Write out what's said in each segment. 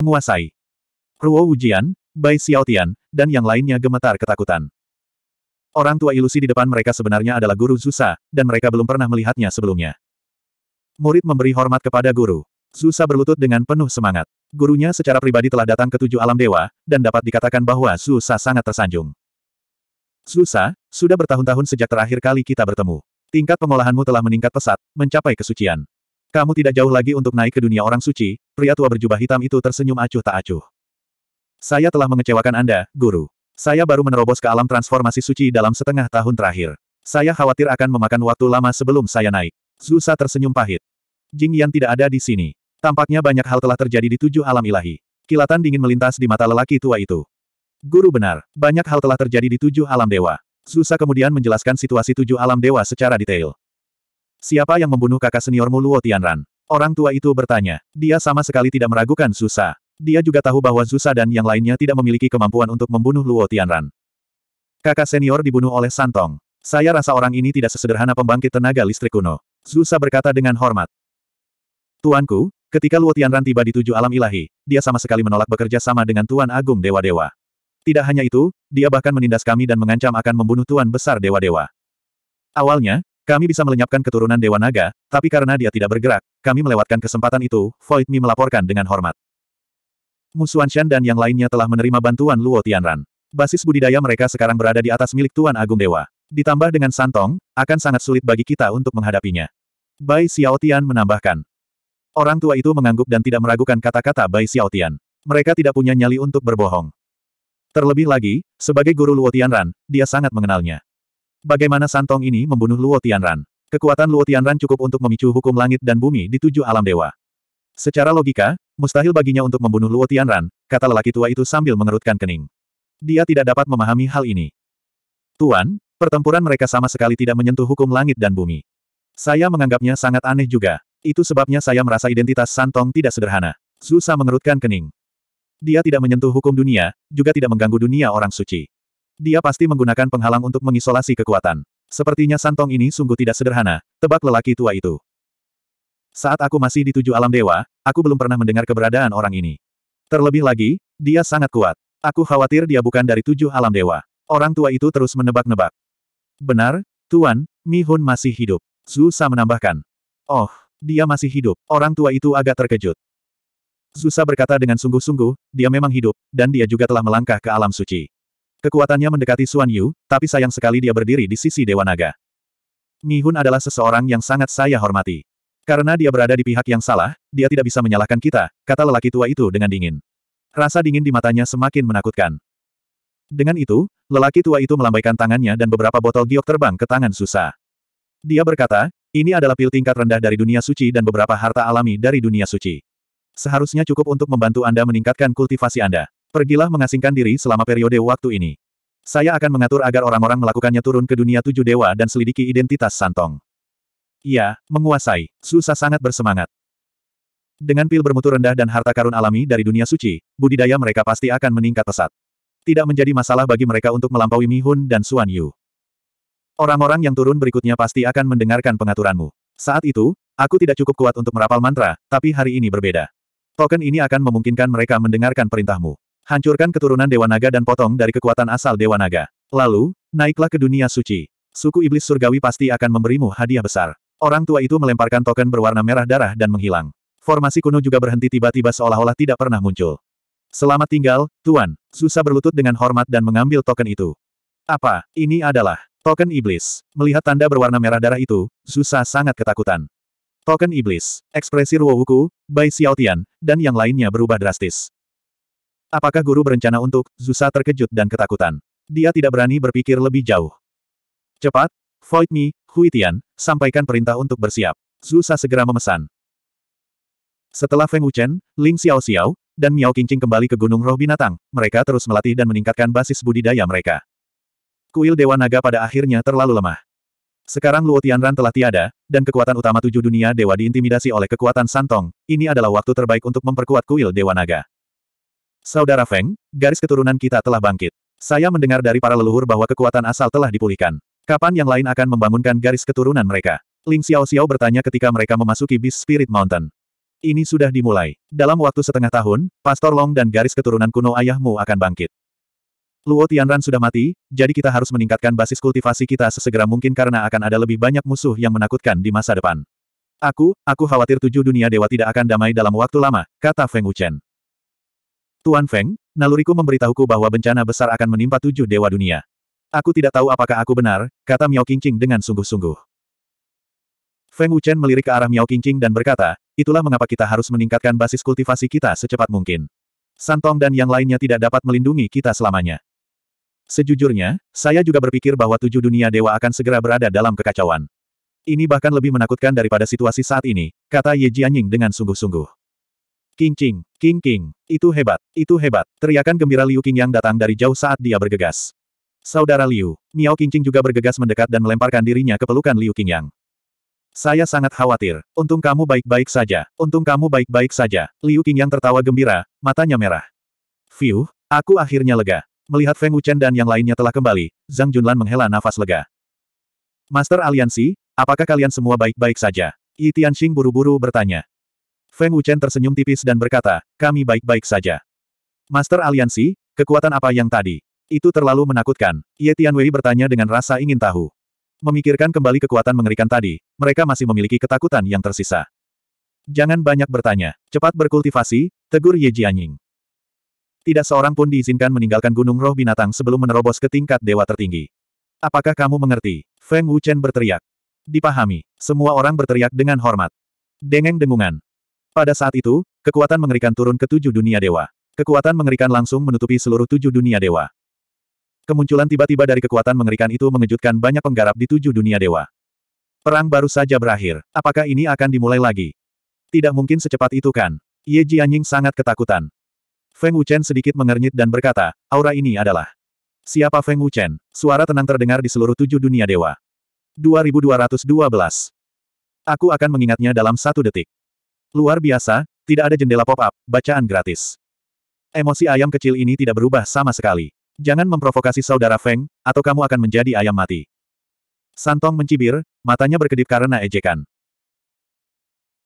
menguasai. Ruo Wujian, Bai Xiaotian, dan yang lainnya gemetar ketakutan. Orang tua ilusi di depan mereka sebenarnya adalah guru Zusa, dan mereka belum pernah melihatnya sebelumnya. Murid memberi hormat kepada guru. Zusa berlutut dengan penuh semangat. Gurunya secara pribadi telah datang ke tujuh alam dewa, dan dapat dikatakan bahwa Zusa sangat tersanjung. Zusa, sudah bertahun-tahun sejak terakhir kali kita bertemu. Tingkat pengolahanmu telah meningkat pesat, mencapai kesucian. Kamu tidak jauh lagi untuk naik ke dunia orang suci, pria tua berjubah hitam itu tersenyum acuh tak acuh. Saya telah mengecewakan Anda, Guru. Saya baru menerobos ke alam transformasi suci dalam setengah tahun terakhir. Saya khawatir akan memakan waktu lama sebelum saya naik. Zusa tersenyum pahit. Jing Yan tidak ada di sini. Tampaknya banyak hal telah terjadi di tujuh alam ilahi. Kilatan dingin melintas di mata lelaki tua itu. Guru benar, banyak hal telah terjadi di tujuh alam dewa. Zusa kemudian menjelaskan situasi tujuh alam dewa secara detail. Siapa yang membunuh kakak seniormu Luo Tianran? Orang tua itu bertanya. Dia sama sekali tidak meragukan Zusa. Dia juga tahu bahwa Zusa dan yang lainnya tidak memiliki kemampuan untuk membunuh Luo Tianran. Kakak senior dibunuh oleh Santong. Saya rasa orang ini tidak sesederhana pembangkit tenaga listrik kuno. Zusa berkata dengan hormat. Tuanku, ketika Luo Tianran tiba di tujuh alam ilahi, dia sama sekali menolak bekerja sama dengan Tuan Agung Dewa-Dewa. Tidak hanya itu, dia bahkan menindas kami dan mengancam akan membunuh Tuan Besar Dewa-Dewa. Awalnya, kami bisa melenyapkan keturunan Dewa Naga, tapi karena dia tidak bergerak, kami melewatkan kesempatan itu, Void Mi melaporkan dengan hormat. Musuan Shen dan yang lainnya telah menerima bantuan Luo Tianran. Basis budidaya mereka sekarang berada di atas milik Tuan Agung Dewa. Ditambah dengan Santong, akan sangat sulit bagi kita untuk menghadapinya. Bai Xiaotian menambahkan. Orang tua itu mengangguk dan tidak meragukan kata-kata Bai Xiaotian. Mereka tidak punya nyali untuk berbohong. Terlebih lagi, sebagai guru Luo Tianran, dia sangat mengenalnya. Bagaimana Santong ini membunuh Luo Tianran? Kekuatan Luo Tianran cukup untuk memicu hukum langit dan bumi di tujuh alam dewa. Secara logika, mustahil baginya untuk membunuh Luo Tianran, kata lelaki tua itu sambil mengerutkan kening. Dia tidak dapat memahami hal ini. Tuan, pertempuran mereka sama sekali tidak menyentuh hukum langit dan bumi. Saya menganggapnya sangat aneh juga. Itu sebabnya saya merasa identitas Santong tidak sederhana. Susah mengerutkan kening. Dia tidak menyentuh hukum dunia, juga tidak mengganggu dunia orang suci. Dia pasti menggunakan penghalang untuk mengisolasi kekuatan. Sepertinya santong ini sungguh tidak sederhana, tebak lelaki tua itu. Saat aku masih di tujuh alam dewa, aku belum pernah mendengar keberadaan orang ini. Terlebih lagi, dia sangat kuat. Aku khawatir dia bukan dari tujuh alam dewa. Orang tua itu terus menebak-nebak. Benar, Tuan, Mi Hun masih hidup. Zusa menambahkan. Oh, dia masih hidup. Orang tua itu agak terkejut. Zusa berkata dengan sungguh-sungguh, dia memang hidup, dan dia juga telah melangkah ke alam suci. Kekuatannya mendekati Suan Yu, tapi sayang sekali dia berdiri di sisi Dewa Naga. Mi Hun adalah seseorang yang sangat saya hormati. Karena dia berada di pihak yang salah, dia tidak bisa menyalahkan kita, kata lelaki tua itu dengan dingin. Rasa dingin di matanya semakin menakutkan. Dengan itu, lelaki tua itu melambaikan tangannya dan beberapa botol giok terbang ke tangan Susa. Dia berkata, ini adalah pil tingkat rendah dari dunia suci dan beberapa harta alami dari dunia suci. Seharusnya cukup untuk membantu Anda meningkatkan kultivasi Anda. Pergilah mengasingkan diri selama periode waktu ini. Saya akan mengatur agar orang-orang melakukannya turun ke dunia tujuh dewa dan selidiki identitas Santong. Ia, menguasai. Susah sangat bersemangat. Dengan pil bermutu rendah dan harta karun alami dari dunia suci, budidaya mereka pasti akan meningkat pesat. Tidak menjadi masalah bagi mereka untuk melampaui Mihun dan Suan Yu. Orang-orang yang turun berikutnya pasti akan mendengarkan pengaturanmu. Saat itu, aku tidak cukup kuat untuk merapal mantra, tapi hari ini berbeda. Token ini akan memungkinkan mereka mendengarkan perintahmu. Hancurkan keturunan Dewa Naga dan potong dari kekuatan asal Dewa Naga. Lalu, naiklah ke dunia suci. Suku Iblis Surgawi pasti akan memberimu hadiah besar. Orang tua itu melemparkan token berwarna merah darah dan menghilang. Formasi kuno juga berhenti tiba-tiba seolah-olah tidak pernah muncul. Selamat tinggal, Tuan. Susa berlutut dengan hormat dan mengambil token itu. Apa, ini adalah token iblis. Melihat tanda berwarna merah darah itu, Susa sangat ketakutan. Token iblis, ekspresi Ruo Wuku, Bai Xiaotian, dan yang lainnya berubah drastis. Apakah guru berencana untuk, Zusa terkejut dan ketakutan. Dia tidak berani berpikir lebih jauh. Cepat, Void Me, Huitian, sampaikan perintah untuk bersiap. Zusa segera memesan. Setelah Feng Wuchen, Ling Xiao Xiao, dan Miao Qingqing kembali ke Gunung Roh Binatang, mereka terus melatih dan meningkatkan basis budidaya mereka. Kuil Dewa Naga pada akhirnya terlalu lemah. Sekarang Luo Tianran telah tiada, dan kekuatan utama tujuh dunia dewa diintimidasi oleh kekuatan Santong, ini adalah waktu terbaik untuk memperkuat kuil Dewa Naga. Saudara Feng, garis keturunan kita telah bangkit. Saya mendengar dari para leluhur bahwa kekuatan asal telah dipulihkan. Kapan yang lain akan membangunkan garis keturunan mereka? Ling Xiao Xiao bertanya ketika mereka memasuki Beast Spirit Mountain. Ini sudah dimulai. Dalam waktu setengah tahun, Pastor Long dan garis keturunan kuno ayahmu akan bangkit. Luo Tianran sudah mati, jadi kita harus meningkatkan basis kultivasi kita sesegera mungkin karena akan ada lebih banyak musuh yang menakutkan di masa depan. Aku, aku khawatir tujuh dunia dewa tidak akan damai dalam waktu lama, kata Feng Wuchen. Tuan Feng, naluriku memberitahuku bahwa bencana besar akan menimpa tujuh dewa dunia. Aku tidak tahu apakah aku benar, kata Miao Qingqing dengan sungguh-sungguh. Feng Wuchen melirik ke arah Miao Qingqing dan berkata, itulah mengapa kita harus meningkatkan basis kultivasi kita secepat mungkin. Santong dan yang lainnya tidak dapat melindungi kita selamanya. Sejujurnya, saya juga berpikir bahwa tujuh dunia dewa akan segera berada dalam kekacauan. Ini bahkan lebih menakutkan daripada situasi saat ini, kata Ye Jianying dengan sungguh-sungguh. King kincing, itu hebat, itu hebat, teriakan gembira Liu Qingyang datang dari jauh saat dia bergegas. Saudara Liu, Miao Qingqing juga bergegas mendekat dan melemparkan dirinya ke pelukan Liu Qingyang. Saya sangat khawatir. Untung kamu baik-baik saja. Untung kamu baik-baik saja. Liu Qingyang tertawa gembira, matanya merah. Fiu, aku akhirnya lega. Melihat Feng Wuchen dan yang lainnya telah kembali, Zhang Junlan menghela nafas lega. Master Aliansi, apakah kalian semua baik-baik saja? Yi Tianxing buru-buru bertanya. Feng Wuchen tersenyum tipis dan berkata, kami baik-baik saja. Master Aliansi, kekuatan apa yang tadi? Itu terlalu menakutkan. Ye Tianwei bertanya dengan rasa ingin tahu. Memikirkan kembali kekuatan mengerikan tadi, mereka masih memiliki ketakutan yang tersisa. Jangan banyak bertanya. Cepat berkultivasi, tegur Ye Jianying. Tidak seorang pun diizinkan meninggalkan gunung roh binatang sebelum menerobos ke tingkat dewa tertinggi. Apakah kamu mengerti? Feng Wuchen berteriak. Dipahami. Semua orang berteriak dengan hormat. Dengeng dengungan. Pada saat itu, kekuatan mengerikan turun ke tujuh dunia dewa. Kekuatan mengerikan langsung menutupi seluruh tujuh dunia dewa. Kemunculan tiba-tiba dari kekuatan mengerikan itu mengejutkan banyak penggarap di tujuh dunia dewa. Perang baru saja berakhir. Apakah ini akan dimulai lagi? Tidak mungkin secepat itu kan? Ye Jianying sangat ketakutan. Feng Wuchen sedikit mengernyit dan berkata, aura ini adalah. Siapa Feng Wuchen? Suara tenang terdengar di seluruh tujuh dunia dewa. 2212. Aku akan mengingatnya dalam satu detik. Luar biasa, tidak ada jendela pop-up, bacaan gratis. Emosi ayam kecil ini tidak berubah sama sekali. Jangan memprovokasi saudara Feng, atau kamu akan menjadi ayam mati. Santong mencibir, matanya berkedip karena ejekan.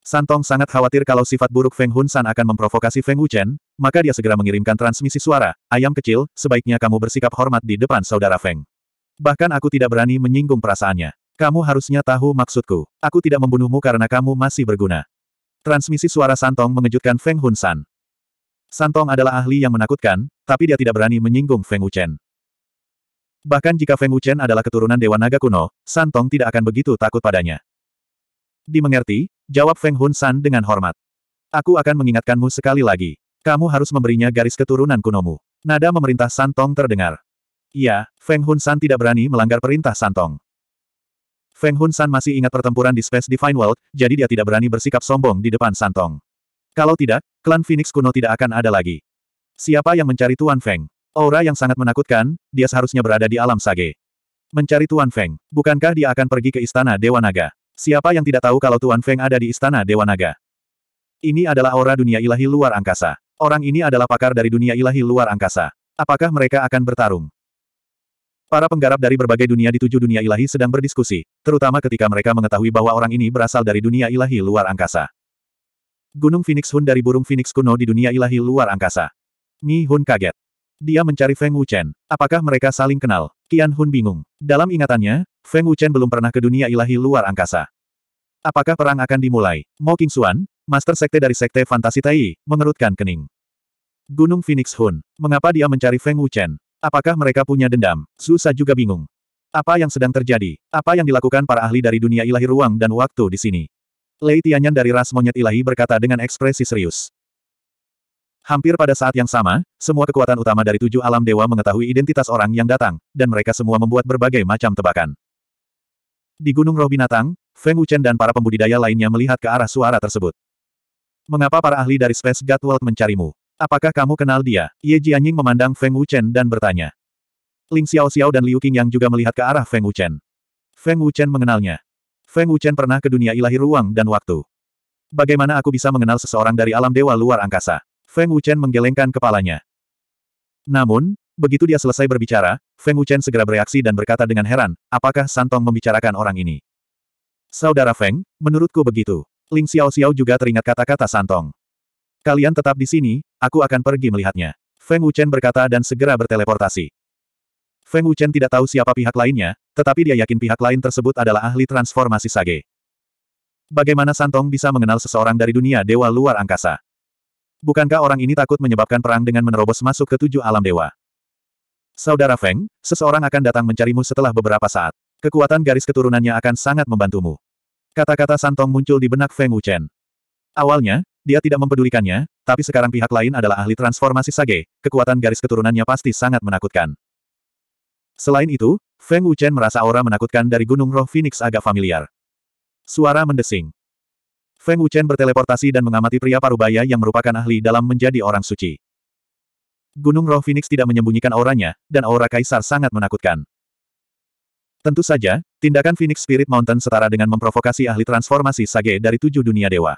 Santong sangat khawatir kalau sifat buruk Feng Hun San akan memprovokasi Feng Wuchen, maka dia segera mengirimkan transmisi suara, ayam kecil, sebaiknya kamu bersikap hormat di depan saudara Feng. Bahkan aku tidak berani menyinggung perasaannya. Kamu harusnya tahu maksudku. Aku tidak membunuhmu karena kamu masih berguna. Transmisi suara Santong mengejutkan Feng Hunsan. Santong adalah ahli yang menakutkan, tapi dia tidak berani menyinggung Feng Wuchen. Bahkan jika Feng Wuchen adalah keturunan Dewa Naga kuno, Santong tidak akan begitu takut padanya. Dimengerti, jawab Feng Hunsan dengan hormat. Aku akan mengingatkanmu sekali lagi. Kamu harus memberinya garis keturunan kunomu. Nada memerintah Santong terdengar. Iya, Feng Hunsan tidak berani melanggar perintah Santong. Feng Hun San masih ingat pertempuran di Space Divine World, jadi dia tidak berani bersikap sombong di depan Santong. Kalau tidak, klan Phoenix kuno tidak akan ada lagi. Siapa yang mencari Tuan Feng? Aura yang sangat menakutkan, dia seharusnya berada di alam sage. Mencari Tuan Feng, bukankah dia akan pergi ke Istana Dewa Naga? Siapa yang tidak tahu kalau Tuan Feng ada di Istana Dewa Naga? Ini adalah aura dunia ilahi luar angkasa. Orang ini adalah pakar dari dunia ilahi luar angkasa. Apakah mereka akan bertarung? Para penggarap dari berbagai dunia di tujuh dunia ilahi sedang berdiskusi, terutama ketika mereka mengetahui bahwa orang ini berasal dari dunia ilahi luar angkasa. Gunung Phoenix Hun dari burung Phoenix kuno di dunia ilahi luar angkasa. Mi Hun kaget. Dia mencari Feng Wuchen. Apakah mereka saling kenal? Qian Hun bingung. Dalam ingatannya, Feng Wuchen belum pernah ke dunia ilahi luar angkasa. Apakah perang akan dimulai? Mo Xuan, Master Sekte dari Sekte Fantasi Tai, mengerutkan kening. Gunung Phoenix Hun. Mengapa dia mencari Feng Wuchen? Apakah mereka punya dendam? Susa juga bingung. Apa yang sedang terjadi? Apa yang dilakukan para ahli dari dunia ilahi ruang dan waktu di sini? Lei Tianyan dari ras monyet ilahi berkata dengan ekspresi serius. Hampir pada saat yang sama, semua kekuatan utama dari tujuh alam dewa mengetahui identitas orang yang datang, dan mereka semua membuat berbagai macam tebakan. Di Gunung Roh Binatang, Feng Wuchen dan para pembudidaya lainnya melihat ke arah suara tersebut. Mengapa para ahli dari Space God World mencarimu? Apakah kamu kenal dia? Ye Jianying memandang Feng Wuchen dan bertanya. Ling Xiao Xiao dan Liu Qing yang juga melihat ke arah Feng Wuchen. Feng Wuchen mengenalnya. Feng Wuchen pernah ke dunia ilahi ruang dan waktu. Bagaimana aku bisa mengenal seseorang dari alam dewa luar angkasa? Feng Wuchen menggelengkan kepalanya. Namun, begitu dia selesai berbicara, Feng Wuchen segera bereaksi dan berkata dengan heran, apakah Santong membicarakan orang ini? Saudara Feng, menurutku begitu. Ling Xiao Xiao juga teringat kata-kata Santong. Kalian tetap di sini, Aku akan pergi melihatnya. Feng Wuchen berkata dan segera berteleportasi. Feng Wuchen tidak tahu siapa pihak lainnya, tetapi dia yakin pihak lain tersebut adalah ahli transformasi sage. Bagaimana Santong bisa mengenal seseorang dari dunia dewa luar angkasa? Bukankah orang ini takut menyebabkan perang dengan menerobos masuk ke tujuh alam dewa? Saudara Feng, seseorang akan datang mencarimu setelah beberapa saat. Kekuatan garis keturunannya akan sangat membantumu. Kata-kata Santong muncul di benak Feng Wuchen. Awalnya, dia tidak mempedulikannya, tapi sekarang pihak lain adalah ahli transformasi Sage, kekuatan garis keturunannya pasti sangat menakutkan. Selain itu, Feng Wuchen merasa aura menakutkan dari Gunung Roh Phoenix agak familiar. Suara mendesing. Feng Wuchen berteleportasi dan mengamati pria parubaya yang merupakan ahli dalam menjadi orang suci. Gunung Roh Phoenix tidak menyembunyikan auranya, dan aura Kaisar sangat menakutkan. Tentu saja, tindakan Phoenix Spirit Mountain setara dengan memprovokasi ahli transformasi Sage dari tujuh dunia dewa.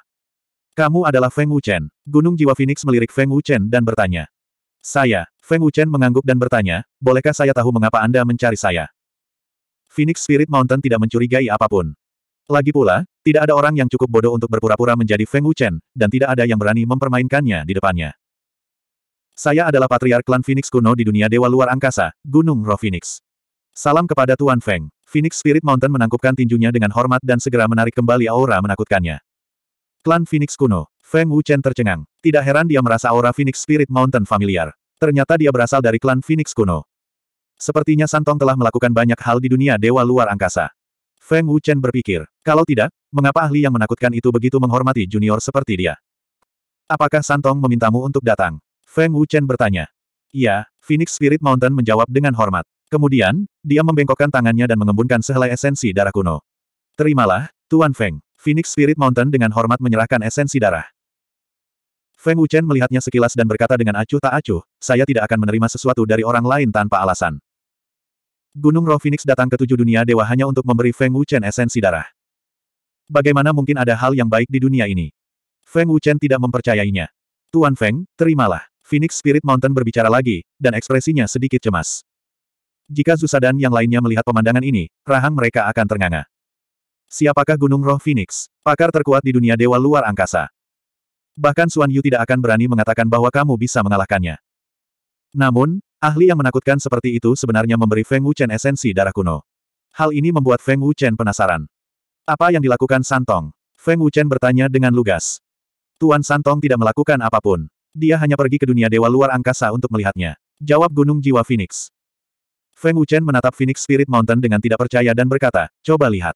Kamu adalah Feng Wuchen. Gunung Jiwa Phoenix melirik Feng Wuchen dan bertanya. Saya, Feng Wuchen mengangguk dan bertanya, bolehkah saya tahu mengapa Anda mencari saya? Phoenix Spirit Mountain tidak mencurigai apapun. Lagi pula, tidak ada orang yang cukup bodoh untuk berpura-pura menjadi Feng Wuchen, dan tidak ada yang berani mempermainkannya di depannya. Saya adalah patriark klan Phoenix kuno di dunia dewa luar angkasa, Gunung Roh Phoenix. Salam kepada Tuan Feng. Phoenix Spirit Mountain menangkupkan tinjunya dengan hormat dan segera menarik kembali aura menakutkannya. Klan Phoenix kuno. Feng Wuchen tercengang. Tidak heran dia merasa aura Phoenix Spirit Mountain familiar. Ternyata dia berasal dari klan Phoenix kuno. Sepertinya Santong telah melakukan banyak hal di dunia dewa luar angkasa. Feng Wuchen berpikir, kalau tidak, mengapa ahli yang menakutkan itu begitu menghormati junior seperti dia? Apakah Santong memintamu untuk datang? Feng Wuchen bertanya. Iya, Phoenix Spirit Mountain menjawab dengan hormat. Kemudian, dia membengkokkan tangannya dan mengembunkan sehelai esensi darah kuno. Terimalah, Tuan Feng. Phoenix Spirit Mountain dengan hormat menyerahkan esensi darah. Feng Wuchen melihatnya sekilas dan berkata dengan acuh tak acuh, saya tidak akan menerima sesuatu dari orang lain tanpa alasan. Gunung Roh Phoenix datang ke tujuh dunia dewa hanya untuk memberi Feng Wuchen esensi darah. Bagaimana mungkin ada hal yang baik di dunia ini? Feng Wuchen tidak mempercayainya. Tuan Feng, terimalah. Phoenix Spirit Mountain berbicara lagi, dan ekspresinya sedikit cemas. Jika Zusadan yang lainnya melihat pemandangan ini, rahang mereka akan ternganga. Siapakah Gunung Roh Phoenix? Pakar terkuat di dunia dewa luar angkasa. Bahkan Suan Yu tidak akan berani mengatakan bahwa kamu bisa mengalahkannya. Namun, ahli yang menakutkan seperti itu sebenarnya memberi Feng Wuchen esensi darah kuno. Hal ini membuat Feng Wuchen penasaran. Apa yang dilakukan Santong? Feng Wuchen bertanya dengan lugas. Tuan Santong tidak melakukan apapun. Dia hanya pergi ke dunia dewa luar angkasa untuk melihatnya. Jawab Gunung Jiwa Phoenix. Feng Wuchen menatap Phoenix Spirit Mountain dengan tidak percaya dan berkata, coba lihat.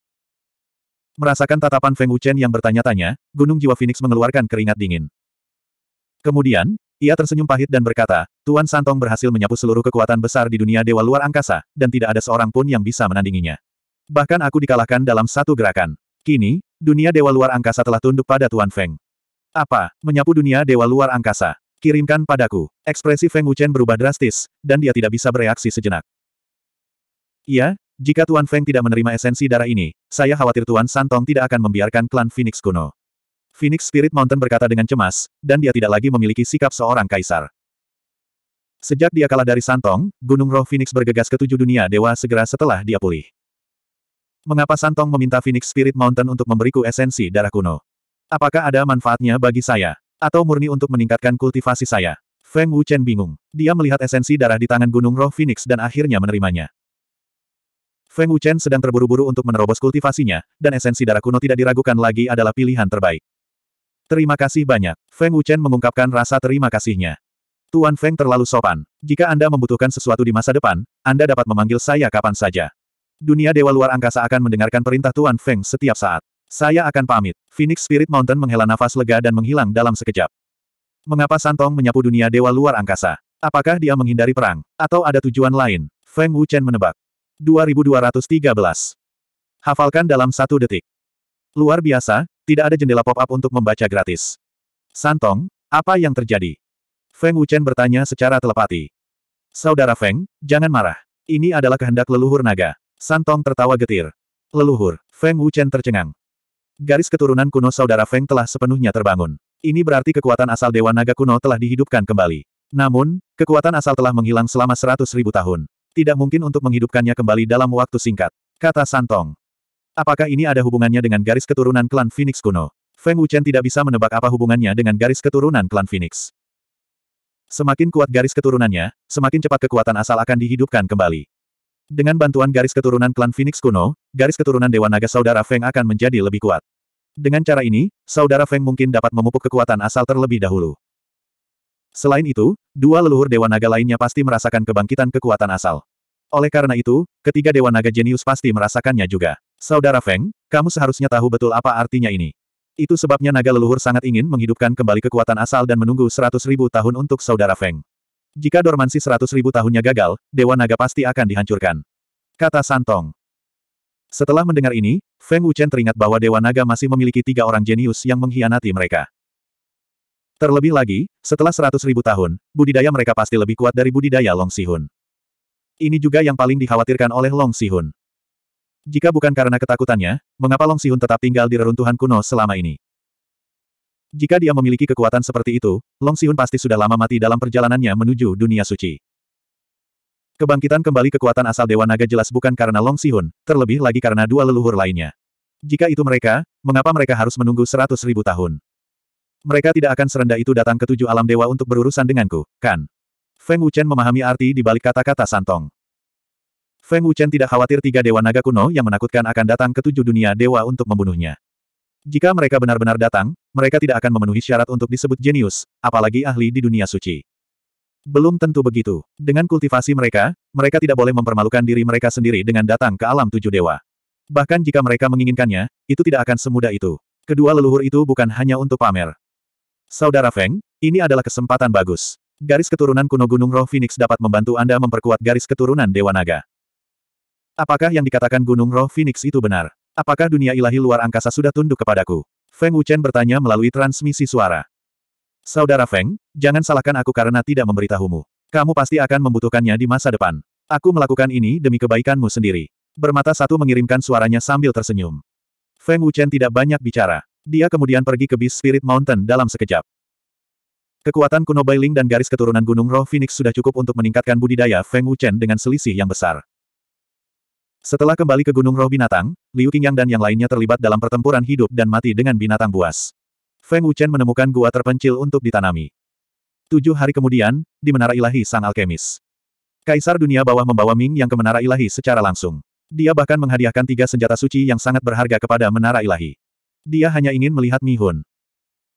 Merasakan tatapan Feng Wuchen yang bertanya-tanya, Gunung Jiwa Phoenix mengeluarkan keringat dingin. Kemudian, ia tersenyum pahit dan berkata, Tuan Santong berhasil menyapu seluruh kekuatan besar di dunia dewa luar angkasa, dan tidak ada seorang pun yang bisa menandinginya. Bahkan aku dikalahkan dalam satu gerakan. Kini, dunia dewa luar angkasa telah tunduk pada Tuan Feng. Apa, menyapu dunia dewa luar angkasa? Kirimkan padaku. Ekspresi Feng Wuchen berubah drastis, dan dia tidak bisa bereaksi sejenak. Iya. Jika Tuan Feng tidak menerima esensi darah ini, saya khawatir Tuan Santong tidak akan membiarkan klan Phoenix kuno. Phoenix Spirit Mountain berkata dengan cemas, dan dia tidak lagi memiliki sikap seorang kaisar. Sejak dia kalah dari Santong, Gunung Roh Phoenix bergegas ke tujuh dunia dewa segera setelah dia pulih. Mengapa Santong meminta Phoenix Spirit Mountain untuk memberiku esensi darah kuno? Apakah ada manfaatnya bagi saya? Atau murni untuk meningkatkan kultivasi saya? Feng Wuchen bingung. Dia melihat esensi darah di tangan Gunung Roh Phoenix dan akhirnya menerimanya. Feng Wuchen sedang terburu-buru untuk menerobos kultivasinya, dan esensi darah kuno tidak diragukan lagi adalah pilihan terbaik. Terima kasih banyak. Feng Wuchen mengungkapkan rasa terima kasihnya. Tuan Feng terlalu sopan. Jika Anda membutuhkan sesuatu di masa depan, Anda dapat memanggil saya kapan saja. Dunia Dewa Luar Angkasa akan mendengarkan perintah Tuan Feng setiap saat. Saya akan pamit. Phoenix Spirit Mountain menghela nafas lega dan menghilang dalam sekejap. Mengapa Santong menyapu dunia Dewa Luar Angkasa? Apakah dia menghindari perang? Atau ada tujuan lain? Feng Wuchen menebak. 2213. Hafalkan dalam satu detik. Luar biasa, tidak ada jendela pop-up untuk membaca gratis. Santong, apa yang terjadi? Feng Wuchen bertanya secara telepati. Saudara Feng, jangan marah. Ini adalah kehendak leluhur naga. Santong tertawa getir. Leluhur, Feng Wuchen tercengang. Garis keturunan kuno saudara Feng telah sepenuhnya terbangun. Ini berarti kekuatan asal Dewa Naga kuno telah dihidupkan kembali. Namun, kekuatan asal telah menghilang selama seratus ribu tahun. Tidak mungkin untuk menghidupkannya kembali dalam waktu singkat, kata Santong. Apakah ini ada hubungannya dengan garis keturunan klan Phoenix kuno? Feng Wuchen tidak bisa menebak apa hubungannya dengan garis keturunan klan Phoenix. Semakin kuat garis keturunannya, semakin cepat kekuatan asal akan dihidupkan kembali. Dengan bantuan garis keturunan klan Phoenix kuno, garis keturunan Dewa Naga Saudara Feng akan menjadi lebih kuat. Dengan cara ini, Saudara Feng mungkin dapat memupuk kekuatan asal terlebih dahulu. Selain itu, dua leluhur Dewa Naga lainnya pasti merasakan kebangkitan kekuatan asal. Oleh karena itu, ketiga Dewa Naga jenius pasti merasakannya juga. Saudara Feng, kamu seharusnya tahu betul apa artinya ini. Itu sebabnya naga leluhur sangat ingin menghidupkan kembali kekuatan asal dan menunggu seratus ribu tahun untuk Saudara Feng. Jika dormansi seratus ribu tahunnya gagal, Dewa Naga pasti akan dihancurkan. Kata Santong. Setelah mendengar ini, Feng Wuchen teringat bahwa Dewa Naga masih memiliki tiga orang jenius yang mengkhianati mereka. Terlebih lagi, setelah seratus ribu tahun, budidaya mereka pasti lebih kuat dari budidaya Long Sihun. Ini juga yang paling dikhawatirkan oleh Long Sihun. Jika bukan karena ketakutannya, mengapa Long Sihun tetap tinggal di reruntuhan kuno selama ini? Jika dia memiliki kekuatan seperti itu, Long Sihun pasti sudah lama mati dalam perjalanannya menuju dunia suci. Kebangkitan kembali kekuatan asal Dewa Naga jelas bukan karena Long Sihun, terlebih lagi karena dua leluhur lainnya. Jika itu mereka, mengapa mereka harus menunggu seratus ribu tahun? Mereka tidak akan serendah itu datang ke tujuh alam dewa untuk berurusan denganku, kan? Feng Wuchen memahami arti di balik kata-kata Santong. Feng Wuchen tidak khawatir tiga dewa naga kuno yang menakutkan akan datang ke tujuh dunia dewa untuk membunuhnya. Jika mereka benar-benar datang, mereka tidak akan memenuhi syarat untuk disebut jenius, apalagi ahli di dunia suci. Belum tentu begitu. Dengan kultivasi mereka, mereka tidak boleh mempermalukan diri mereka sendiri dengan datang ke alam tujuh dewa. Bahkan jika mereka menginginkannya, itu tidak akan semudah itu. Kedua leluhur itu bukan hanya untuk pamer. Saudara Feng, ini adalah kesempatan bagus. Garis keturunan kuno Gunung Roh Phoenix dapat membantu Anda memperkuat garis keturunan Dewa Naga. Apakah yang dikatakan Gunung Roh Phoenix itu benar? Apakah dunia ilahi luar angkasa sudah tunduk kepadaku? Feng Wuchen bertanya melalui transmisi suara. Saudara Feng, jangan salahkan aku karena tidak memberitahumu. Kamu pasti akan membutuhkannya di masa depan. Aku melakukan ini demi kebaikanmu sendiri. Bermata satu mengirimkan suaranya sambil tersenyum. Feng Wuchen tidak banyak bicara. Dia kemudian pergi ke Beast Spirit Mountain dalam sekejap. Kekuatan kuno Bailing dan garis keturunan Gunung Roh Phoenix sudah cukup untuk meningkatkan budidaya Feng Wuchen dengan selisih yang besar. Setelah kembali ke Gunung Roh Binatang, Liu Qingyang dan yang lainnya terlibat dalam pertempuran hidup dan mati dengan binatang buas. Feng Wuchen menemukan gua terpencil untuk ditanami. Tujuh hari kemudian, di Menara Ilahi Sang Alkemis. Kaisar Dunia Bawah membawa Ming yang ke Menara Ilahi secara langsung. Dia bahkan menghadiahkan tiga senjata suci yang sangat berharga kepada Menara Ilahi. Dia hanya ingin melihat mi Mihun.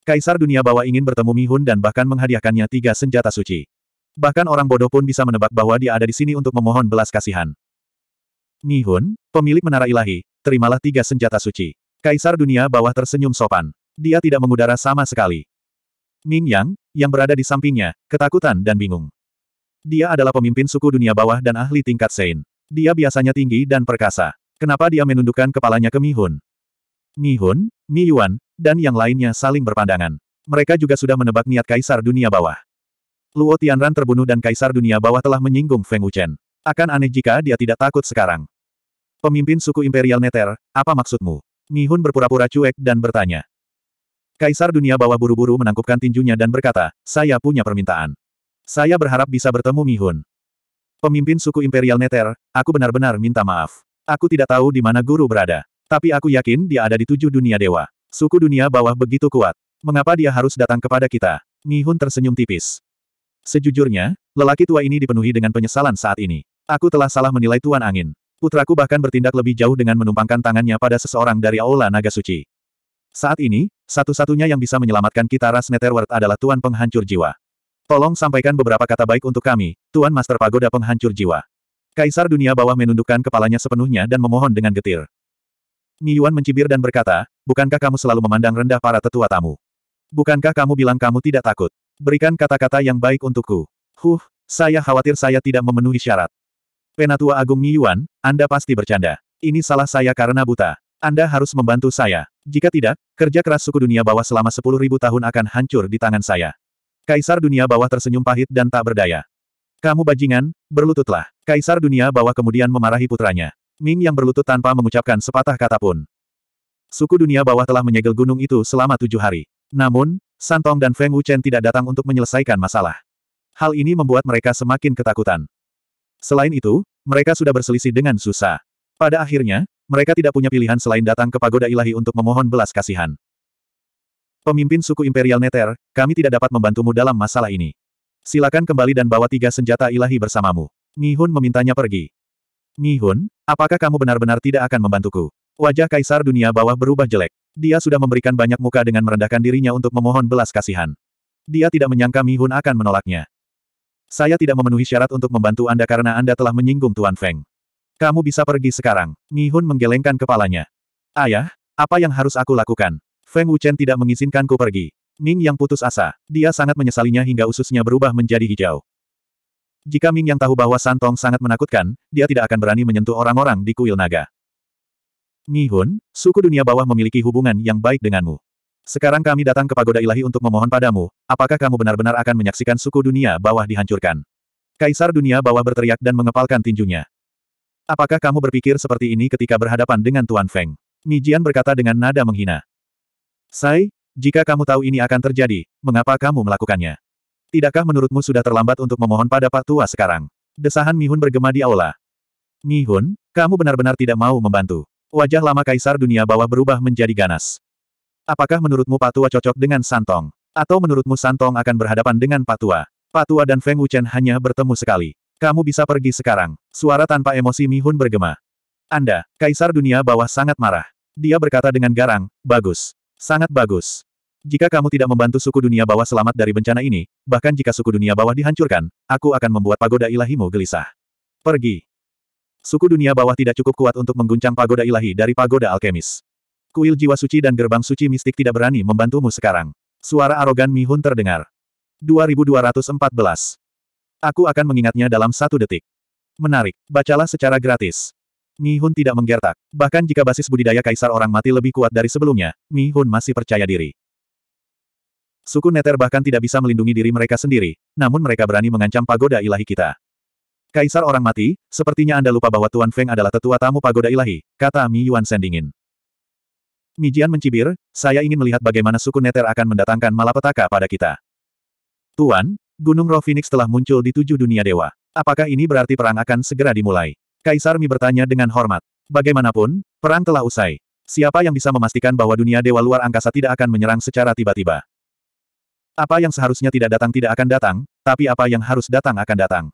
Kaisar dunia bawah ingin bertemu mi Mihun dan bahkan menghadiahkannya tiga senjata suci. Bahkan orang bodoh pun bisa menebak bahwa dia ada di sini untuk memohon belas kasihan. mi Mihun, pemilik menara ilahi, terimalah tiga senjata suci. Kaisar dunia bawah tersenyum sopan. Dia tidak mengudara sama sekali. Ming Yang, yang berada di sampingnya, ketakutan dan bingung. Dia adalah pemimpin suku dunia bawah dan ahli tingkat Sein. Dia biasanya tinggi dan perkasa. Kenapa dia menundukkan kepalanya ke mi Mihun? Mi Hun, Mi Yuan, dan yang lainnya saling berpandangan. Mereka juga sudah menebak niat Kaisar Dunia Bawah. Luo Tianran terbunuh dan Kaisar Dunia Bawah telah menyinggung Feng Wuchen. Akan aneh jika dia tidak takut sekarang. Pemimpin suku Imperial Neter, apa maksudmu? Mi Hun berpura-pura cuek dan bertanya. Kaisar Dunia Bawah buru-buru menangkupkan tinjunya dan berkata, saya punya permintaan. Saya berharap bisa bertemu Mi Hun. Pemimpin suku Imperial Neter, aku benar-benar minta maaf. Aku tidak tahu di mana guru berada. Tapi aku yakin dia ada di tujuh dunia dewa. Suku dunia bawah begitu kuat. Mengapa dia harus datang kepada kita? Nihun tersenyum tipis. Sejujurnya, lelaki tua ini dipenuhi dengan penyesalan saat ini. Aku telah salah menilai Tuan Angin. Putraku bahkan bertindak lebih jauh dengan menumpangkan tangannya pada seseorang dari Aula Naga Suci. Saat ini, satu-satunya yang bisa menyelamatkan kita Ras Netherworld adalah Tuan Penghancur Jiwa. Tolong sampaikan beberapa kata baik untuk kami, Tuan Master Pagoda Penghancur Jiwa. Kaisar dunia bawah menundukkan kepalanya sepenuhnya dan memohon dengan getir. Mi Yuan mencibir dan berkata, bukankah kamu selalu memandang rendah para tetua tamu? Bukankah kamu bilang kamu tidak takut? Berikan kata-kata yang baik untukku. Huh, saya khawatir saya tidak memenuhi syarat. Penatua Agung Mi Yuan, Anda pasti bercanda. Ini salah saya karena buta. Anda harus membantu saya. Jika tidak, kerja keras suku dunia bawah selama 10.000 tahun akan hancur di tangan saya. Kaisar dunia bawah tersenyum pahit dan tak berdaya. Kamu bajingan, berlututlah. Kaisar dunia bawah kemudian memarahi putranya. Ming yang berlutut tanpa mengucapkan sepatah kata pun. Suku dunia bawah telah menyegel gunung itu selama tujuh hari. Namun, Santong dan Feng Wuchen tidak datang untuk menyelesaikan masalah. Hal ini membuat mereka semakin ketakutan. Selain itu, mereka sudah berselisih dengan susah. Pada akhirnya, mereka tidak punya pilihan selain datang ke pagoda ilahi untuk memohon belas kasihan. Pemimpin suku Imperial Neter, kami tidak dapat membantumu dalam masalah ini. Silakan kembali dan bawa tiga senjata ilahi bersamamu. Mihun memintanya pergi. Mihun, apakah kamu benar-benar tidak akan membantuku? Wajah kaisar dunia bawah berubah jelek. Dia sudah memberikan banyak muka dengan merendahkan dirinya untuk memohon belas kasihan. Dia tidak menyangka Mihun akan menolaknya. Saya tidak memenuhi syarat untuk membantu Anda karena Anda telah menyinggung Tuan Feng. Kamu bisa pergi sekarang. Mihun menggelengkan kepalanya. Ayah, apa yang harus aku lakukan? Feng Wuchen tidak mengizinkanku pergi. Ming yang putus asa. Dia sangat menyesalinya hingga ususnya berubah menjadi hijau. Jika Ming yang tahu bahwa Santong sangat menakutkan, dia tidak akan berani menyentuh orang-orang di kuil naga. Nihun, suku dunia bawah memiliki hubungan yang baik denganmu. Sekarang kami datang ke pagoda ilahi untuk memohon padamu, apakah kamu benar-benar akan menyaksikan suku dunia bawah dihancurkan? Kaisar dunia bawah berteriak dan mengepalkan tinjunya. Apakah kamu berpikir seperti ini ketika berhadapan dengan Tuan Feng? Mijian berkata dengan nada menghina. Sai, jika kamu tahu ini akan terjadi, mengapa kamu melakukannya? Tidakkah menurutmu sudah terlambat untuk memohon pada Pak Tua sekarang? Desahan Mihun bergema di aula. Mihun, kamu benar-benar tidak mau membantu. Wajah lama Kaisar Dunia Bawah berubah menjadi ganas. Apakah menurutmu Pak Tua cocok dengan Santong? Atau menurutmu Santong akan berhadapan dengan Pak Tua? Pak Tua dan Feng Wuchen hanya bertemu sekali. Kamu bisa pergi sekarang. Suara tanpa emosi Mihun bergema. Anda, Kaisar Dunia Bawah sangat marah. Dia berkata dengan garang, bagus. Sangat bagus. Jika kamu tidak membantu suku dunia bawah selamat dari bencana ini, bahkan jika suku dunia bawah dihancurkan, aku akan membuat pagoda ilahimu gelisah. Pergi. Suku dunia bawah tidak cukup kuat untuk mengguncang pagoda ilahi dari pagoda alkemis. Kuil jiwa suci dan gerbang suci mistik tidak berani membantumu sekarang. Suara arogan Mihun terdengar. 2214. Aku akan mengingatnya dalam satu detik. Menarik. Bacalah secara gratis. mi Mihun tidak menggertak. Bahkan jika basis budidaya kaisar orang mati lebih kuat dari sebelumnya, mi Mihun masih percaya diri. Suku Neter bahkan tidak bisa melindungi diri mereka sendiri, namun mereka berani mengancam pagoda ilahi kita. Kaisar orang mati, sepertinya Anda lupa bahwa Tuan Feng adalah tetua tamu pagoda ilahi, kata Mi Yuan Sendingin. Mijian mencibir, saya ingin melihat bagaimana suku Neter akan mendatangkan malapetaka pada kita. Tuan, Gunung Roh Phoenix telah muncul di tujuh dunia dewa. Apakah ini berarti perang akan segera dimulai? Kaisar Mi bertanya dengan hormat. Bagaimanapun, perang telah usai. Siapa yang bisa memastikan bahwa dunia dewa luar angkasa tidak akan menyerang secara tiba-tiba? Apa yang seharusnya tidak datang tidak akan datang, tapi apa yang harus datang akan datang.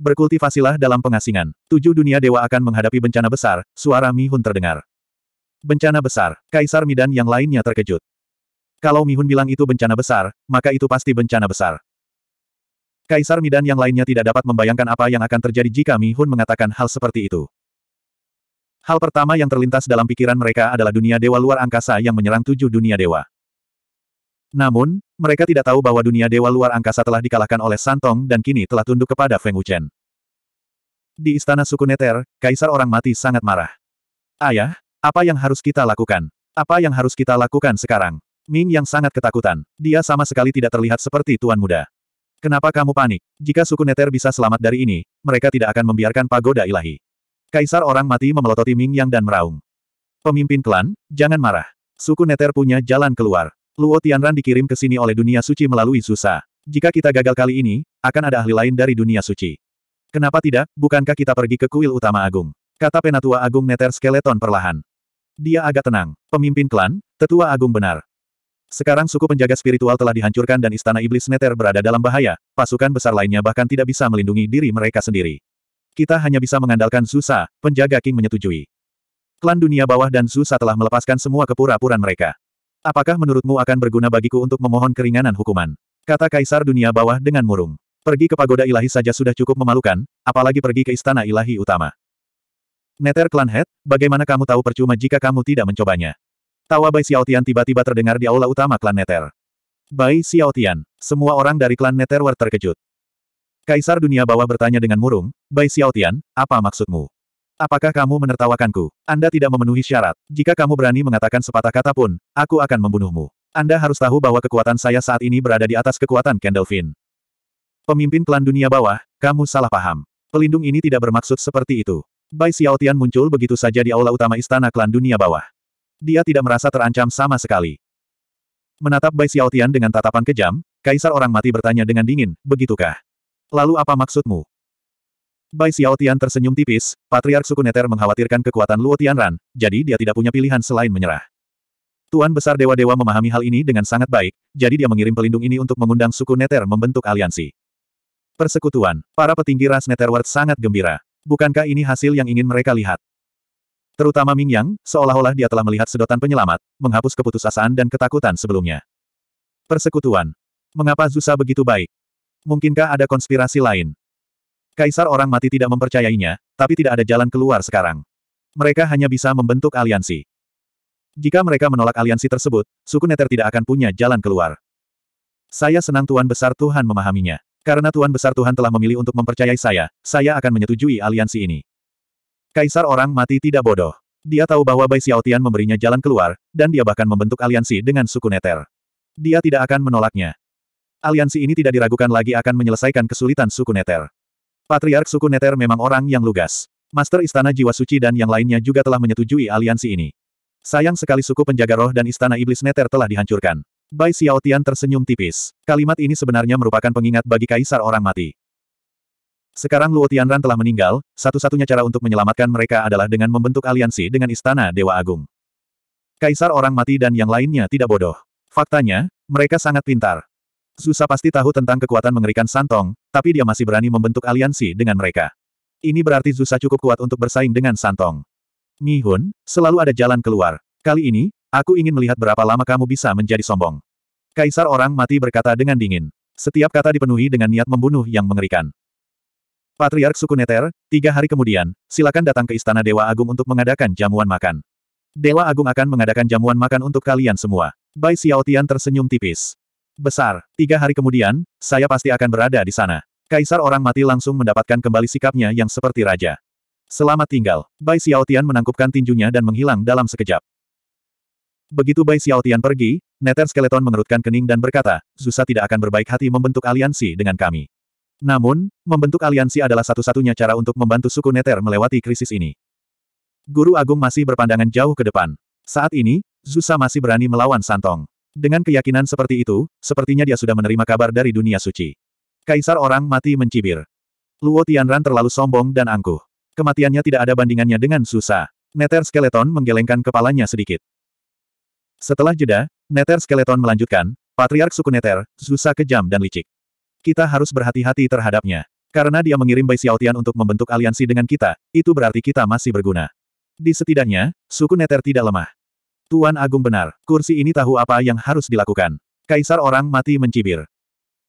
Berkultivasilah dalam pengasingan. Tujuh dunia dewa akan menghadapi bencana besar, suara Mi Hun terdengar. Bencana besar, Kaisar Midan yang lainnya terkejut. Kalau Mi Hun bilang itu bencana besar, maka itu pasti bencana besar. Kaisar Midan yang lainnya tidak dapat membayangkan apa yang akan terjadi jika Mi Hun mengatakan hal seperti itu. Hal pertama yang terlintas dalam pikiran mereka adalah dunia dewa luar angkasa yang menyerang tujuh dunia dewa. Namun, mereka tidak tahu bahwa dunia dewa luar angkasa telah dikalahkan oleh Santong dan kini telah tunduk kepada Feng Wuchen. Di istana suku Neter, Kaisar Orang Mati sangat marah. Ayah, apa yang harus kita lakukan? Apa yang harus kita lakukan sekarang? Ming yang sangat ketakutan. Dia sama sekali tidak terlihat seperti tuan muda. Kenapa kamu panik? Jika suku Neter bisa selamat dari ini, mereka tidak akan membiarkan pagoda ilahi. Kaisar orang mati memelototi Ming Yang dan meraung. Pemimpin klan, jangan marah. Suku Neter punya jalan keluar. Luo Tianran dikirim ke sini oleh dunia suci melalui Susa. Jika kita gagal kali ini, akan ada ahli lain dari dunia suci. Kenapa tidak, bukankah kita pergi ke kuil utama agung? Kata penatua agung Neter Skeleton perlahan. Dia agak tenang. Pemimpin klan, tetua agung benar. Sekarang suku penjaga spiritual telah dihancurkan dan istana iblis Neter berada dalam bahaya, pasukan besar lainnya bahkan tidak bisa melindungi diri mereka sendiri. Kita hanya bisa mengandalkan Susa, penjaga King menyetujui. Klan dunia bawah dan Susa telah melepaskan semua kepura-puran mereka. Apakah menurutmu akan berguna bagiku untuk memohon keringanan hukuman? Kata Kaisar Dunia Bawah dengan murung. Pergi ke pagoda ilahi saja sudah cukup memalukan, apalagi pergi ke istana ilahi utama. Neter Klan Head, bagaimana kamu tahu percuma jika kamu tidak mencobanya? Tawa Bai Xiaotian tiba-tiba terdengar di aula utama Klan Neter. Bai Xiaotian, semua orang dari Klan Neterwer terkejut. Kaisar Dunia Bawah bertanya dengan murung, Bai Xiaotian, apa maksudmu? Apakah kamu menertawakanku? Anda tidak memenuhi syarat. Jika kamu berani mengatakan sepatah kata pun, aku akan membunuhmu. Anda harus tahu bahwa kekuatan saya saat ini berada di atas kekuatan Kendalfin. Pemimpin klan dunia bawah, kamu salah paham. Pelindung ini tidak bermaksud seperti itu. Bai Xiaotian muncul begitu saja di aula utama istana klan dunia bawah. Dia tidak merasa terancam sama sekali. Menatap Bai Xiaotian dengan tatapan kejam, Kaisar Orang Mati bertanya dengan dingin, begitukah? Lalu apa maksudmu? Bai Xiaotian tersenyum tipis, Patriark suku Neter mengkhawatirkan kekuatan Luo Tianran, jadi dia tidak punya pilihan selain menyerah. Tuan Besar Dewa-Dewa memahami hal ini dengan sangat baik, jadi dia mengirim pelindung ini untuk mengundang suku Neter membentuk aliansi. Persekutuan, para petinggi ras Neterward sangat gembira. Bukankah ini hasil yang ingin mereka lihat? Terutama Ming Yang, seolah-olah dia telah melihat sedotan penyelamat, menghapus keputusasaan dan ketakutan sebelumnya. Persekutuan. Mengapa Zusa begitu baik? Mungkinkah ada konspirasi lain? Kaisar orang mati tidak mempercayainya, tapi tidak ada jalan keluar sekarang. Mereka hanya bisa membentuk aliansi. Jika mereka menolak aliansi tersebut, suku Neter tidak akan punya jalan keluar. Saya senang Tuan Besar Tuhan memahaminya. Karena Tuan Besar Tuhan telah memilih untuk mempercayai saya, saya akan menyetujui aliansi ini. Kaisar orang mati tidak bodoh. Dia tahu bahwa Bai Xiaotian memberinya jalan keluar, dan dia bahkan membentuk aliansi dengan suku Neter. Dia tidak akan menolaknya. Aliansi ini tidak diragukan lagi akan menyelesaikan kesulitan suku Neter. Patriark suku Neter memang orang yang lugas. Master Istana Jiwa Suci dan yang lainnya juga telah menyetujui aliansi ini. Sayang sekali suku penjaga roh dan Istana Iblis Neter telah dihancurkan. Bai Xiaotian tersenyum tipis. Kalimat ini sebenarnya merupakan pengingat bagi kaisar orang mati. Sekarang Luo Tianran telah meninggal, satu-satunya cara untuk menyelamatkan mereka adalah dengan membentuk aliansi dengan Istana Dewa Agung. Kaisar orang mati dan yang lainnya tidak bodoh. Faktanya, mereka sangat pintar. Susa pasti tahu tentang kekuatan mengerikan Santong, tapi dia masih berani membentuk aliansi dengan mereka. Ini berarti Zusa cukup kuat untuk bersaing dengan Santong. Mi selalu ada jalan keluar. Kali ini, aku ingin melihat berapa lama kamu bisa menjadi sombong. Kaisar orang mati berkata dengan dingin. Setiap kata dipenuhi dengan niat membunuh yang mengerikan. Patriark Sukuneter, tiga hari kemudian, silakan datang ke Istana Dewa Agung untuk mengadakan jamuan makan. Dewa Agung akan mengadakan jamuan makan untuk kalian semua. Bai Xiaotian tersenyum tipis. Besar. Tiga hari kemudian, saya pasti akan berada di sana. Kaisar orang mati langsung mendapatkan kembali sikapnya yang seperti raja. Selamat tinggal. Bai Xiaotian menangkupkan tinjunya dan menghilang dalam sekejap. Begitu Bai Xiaotian pergi, Nether Skeleton mengerutkan kening dan berkata, Zusa tidak akan berbaik hati membentuk aliansi dengan kami. Namun, membentuk aliansi adalah satu-satunya cara untuk membantu suku Nether melewati krisis ini. Guru Agung masih berpandangan jauh ke depan. Saat ini, Zusa masih berani melawan Santong. Dengan keyakinan seperti itu, sepertinya dia sudah menerima kabar dari dunia suci. Kaisar orang mati mencibir. Luo Tianran terlalu sombong dan angkuh. Kematiannya tidak ada bandingannya dengan susah. Neter Skeleton menggelengkan kepalanya sedikit. Setelah jeda, Neter Skeleton melanjutkan, Patriark suku Neter, susah kejam dan licik. Kita harus berhati-hati terhadapnya. Karena dia mengirim Bai Xiaotian untuk membentuk aliansi dengan kita, itu berarti kita masih berguna. Di setidaknya, suku Neter tidak lemah. Tuan Agung benar, kursi ini tahu apa yang harus dilakukan. Kaisar orang mati mencibir.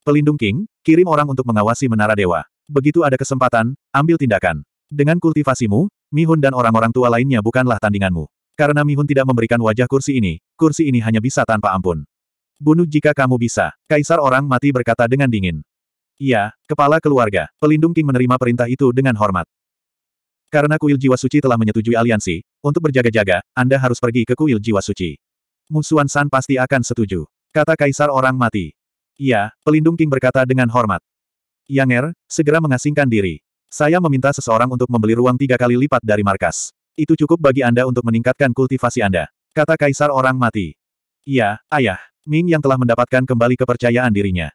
Pelindung King, kirim orang untuk mengawasi menara dewa. Begitu ada kesempatan, ambil tindakan. Dengan kultivasimu, Mihun dan orang-orang tua lainnya bukanlah tandinganmu. Karena Mihun tidak memberikan wajah kursi ini, kursi ini hanya bisa tanpa ampun. Bunuh jika kamu bisa, Kaisar orang mati berkata dengan dingin. Iya, kepala keluarga, pelindung King menerima perintah itu dengan hormat. Karena kuil jiwa suci telah menyetujui aliansi, untuk berjaga-jaga, Anda harus pergi ke kuil jiwa suci. Musuan San pasti akan setuju. Kata kaisar orang mati. Ya, pelindung King berkata dengan hormat. Yang Er, segera mengasingkan diri. Saya meminta seseorang untuk membeli ruang tiga kali lipat dari markas. Itu cukup bagi Anda untuk meningkatkan kultivasi Anda. Kata kaisar orang mati. Ya, ayah. Ming yang telah mendapatkan kembali kepercayaan dirinya.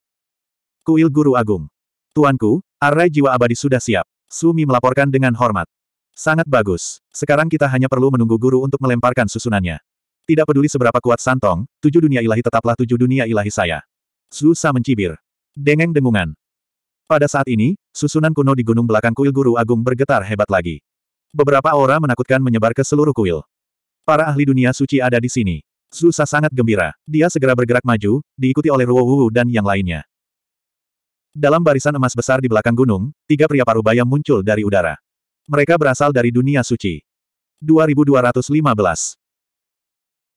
Kuil Guru Agung. Tuanku, arai jiwa abadi sudah siap. Sumi melaporkan dengan hormat. Sangat bagus. Sekarang kita hanya perlu menunggu guru untuk melemparkan susunannya. Tidak peduli seberapa kuat Santong, tujuh dunia ilahi tetaplah tujuh dunia ilahi saya. Susa mencibir. Dengeng dengungan. Pada saat ini, susunan kuno di gunung belakang kuil Guru Agung bergetar hebat lagi. Beberapa aura menakutkan menyebar ke seluruh kuil. Para ahli dunia suci ada di sini. Susa sangat gembira. Dia segera bergerak maju, diikuti oleh Ruo Wu dan yang lainnya. Dalam barisan emas besar di belakang gunung, tiga pria parubaya muncul dari udara. Mereka berasal dari dunia suci. 2215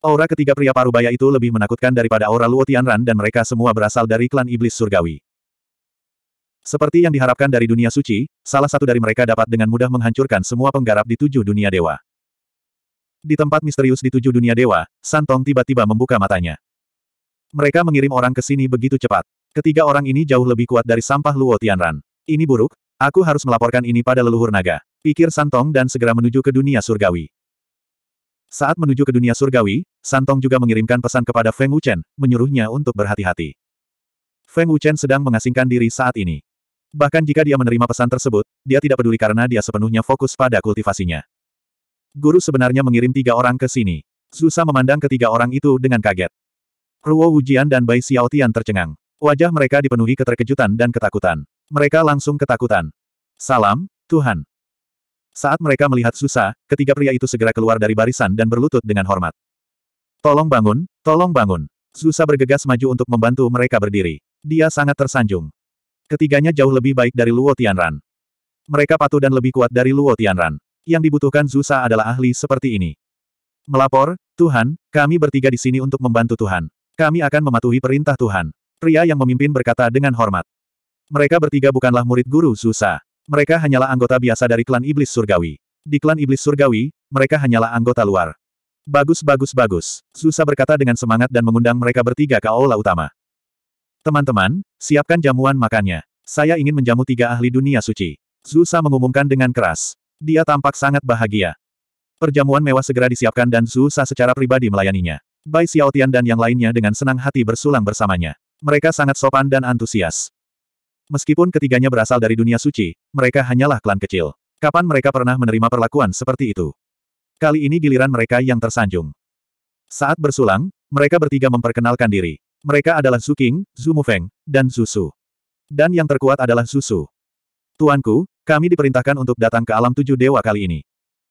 Aura ketiga pria parubaya itu lebih menakutkan daripada aura Luo Tianran dan mereka semua berasal dari klan iblis surgawi. Seperti yang diharapkan dari dunia suci, salah satu dari mereka dapat dengan mudah menghancurkan semua penggarap di tujuh dunia dewa. Di tempat misterius di tujuh dunia dewa, Santong tiba-tiba membuka matanya. Mereka mengirim orang ke sini begitu cepat. Ketiga orang ini jauh lebih kuat dari sampah Luo Tianran. Ini buruk, aku harus melaporkan ini pada leluhur naga. Pikir Santong dan segera menuju ke dunia surgawi. Saat menuju ke dunia surgawi, Santong juga mengirimkan pesan kepada Feng Wuchen, menyuruhnya untuk berhati-hati. Feng Wuchen sedang mengasingkan diri saat ini. Bahkan jika dia menerima pesan tersebut, dia tidak peduli karena dia sepenuhnya fokus pada kultivasinya. Guru sebenarnya mengirim tiga orang ke sini. Susah memandang ketiga orang itu dengan kaget. Ruo Wujian dan Bai Xiaotian tercengang. Wajah mereka dipenuhi keterkejutan dan ketakutan. Mereka langsung ketakutan. Salam, Tuhan. Saat mereka melihat Susa, ketiga pria itu segera keluar dari barisan dan berlutut dengan hormat. Tolong bangun, tolong bangun. Susa bergegas maju untuk membantu mereka berdiri. Dia sangat tersanjung. Ketiganya jauh lebih baik dari Luo Tianran. Mereka patuh dan lebih kuat dari Luo Tianran. Yang dibutuhkan Zusa adalah ahli seperti ini. Melapor, Tuhan, kami bertiga di sini untuk membantu Tuhan. Kami akan mematuhi perintah Tuhan. Pria yang memimpin berkata dengan hormat. Mereka bertiga bukanlah murid guru Zusa. Mereka hanyalah anggota biasa dari klan iblis surgawi. Di klan iblis surgawi, mereka hanyalah anggota luar. Bagus bagus bagus, Zusa berkata dengan semangat dan mengundang mereka bertiga ke aula utama. Teman-teman, siapkan jamuan makannya. Saya ingin menjamu tiga ahli dunia suci. Zusa mengumumkan dengan keras. Dia tampak sangat bahagia. Perjamuan mewah segera disiapkan dan Zusa secara pribadi melayaninya. Bai Xiaotian dan yang lainnya dengan senang hati bersulang bersamanya. Mereka sangat sopan dan antusias. Meskipun ketiganya berasal dari dunia suci, mereka hanyalah klan kecil. Kapan mereka pernah menerima perlakuan seperti itu? Kali ini giliran mereka yang tersanjung. Saat bersulang, mereka bertiga memperkenalkan diri. Mereka adalah Su King, Zhu Mufeng, dan Zhu Su. Dan yang terkuat adalah Zhu Su. Tuanku, kami diperintahkan untuk datang ke alam tujuh dewa kali ini.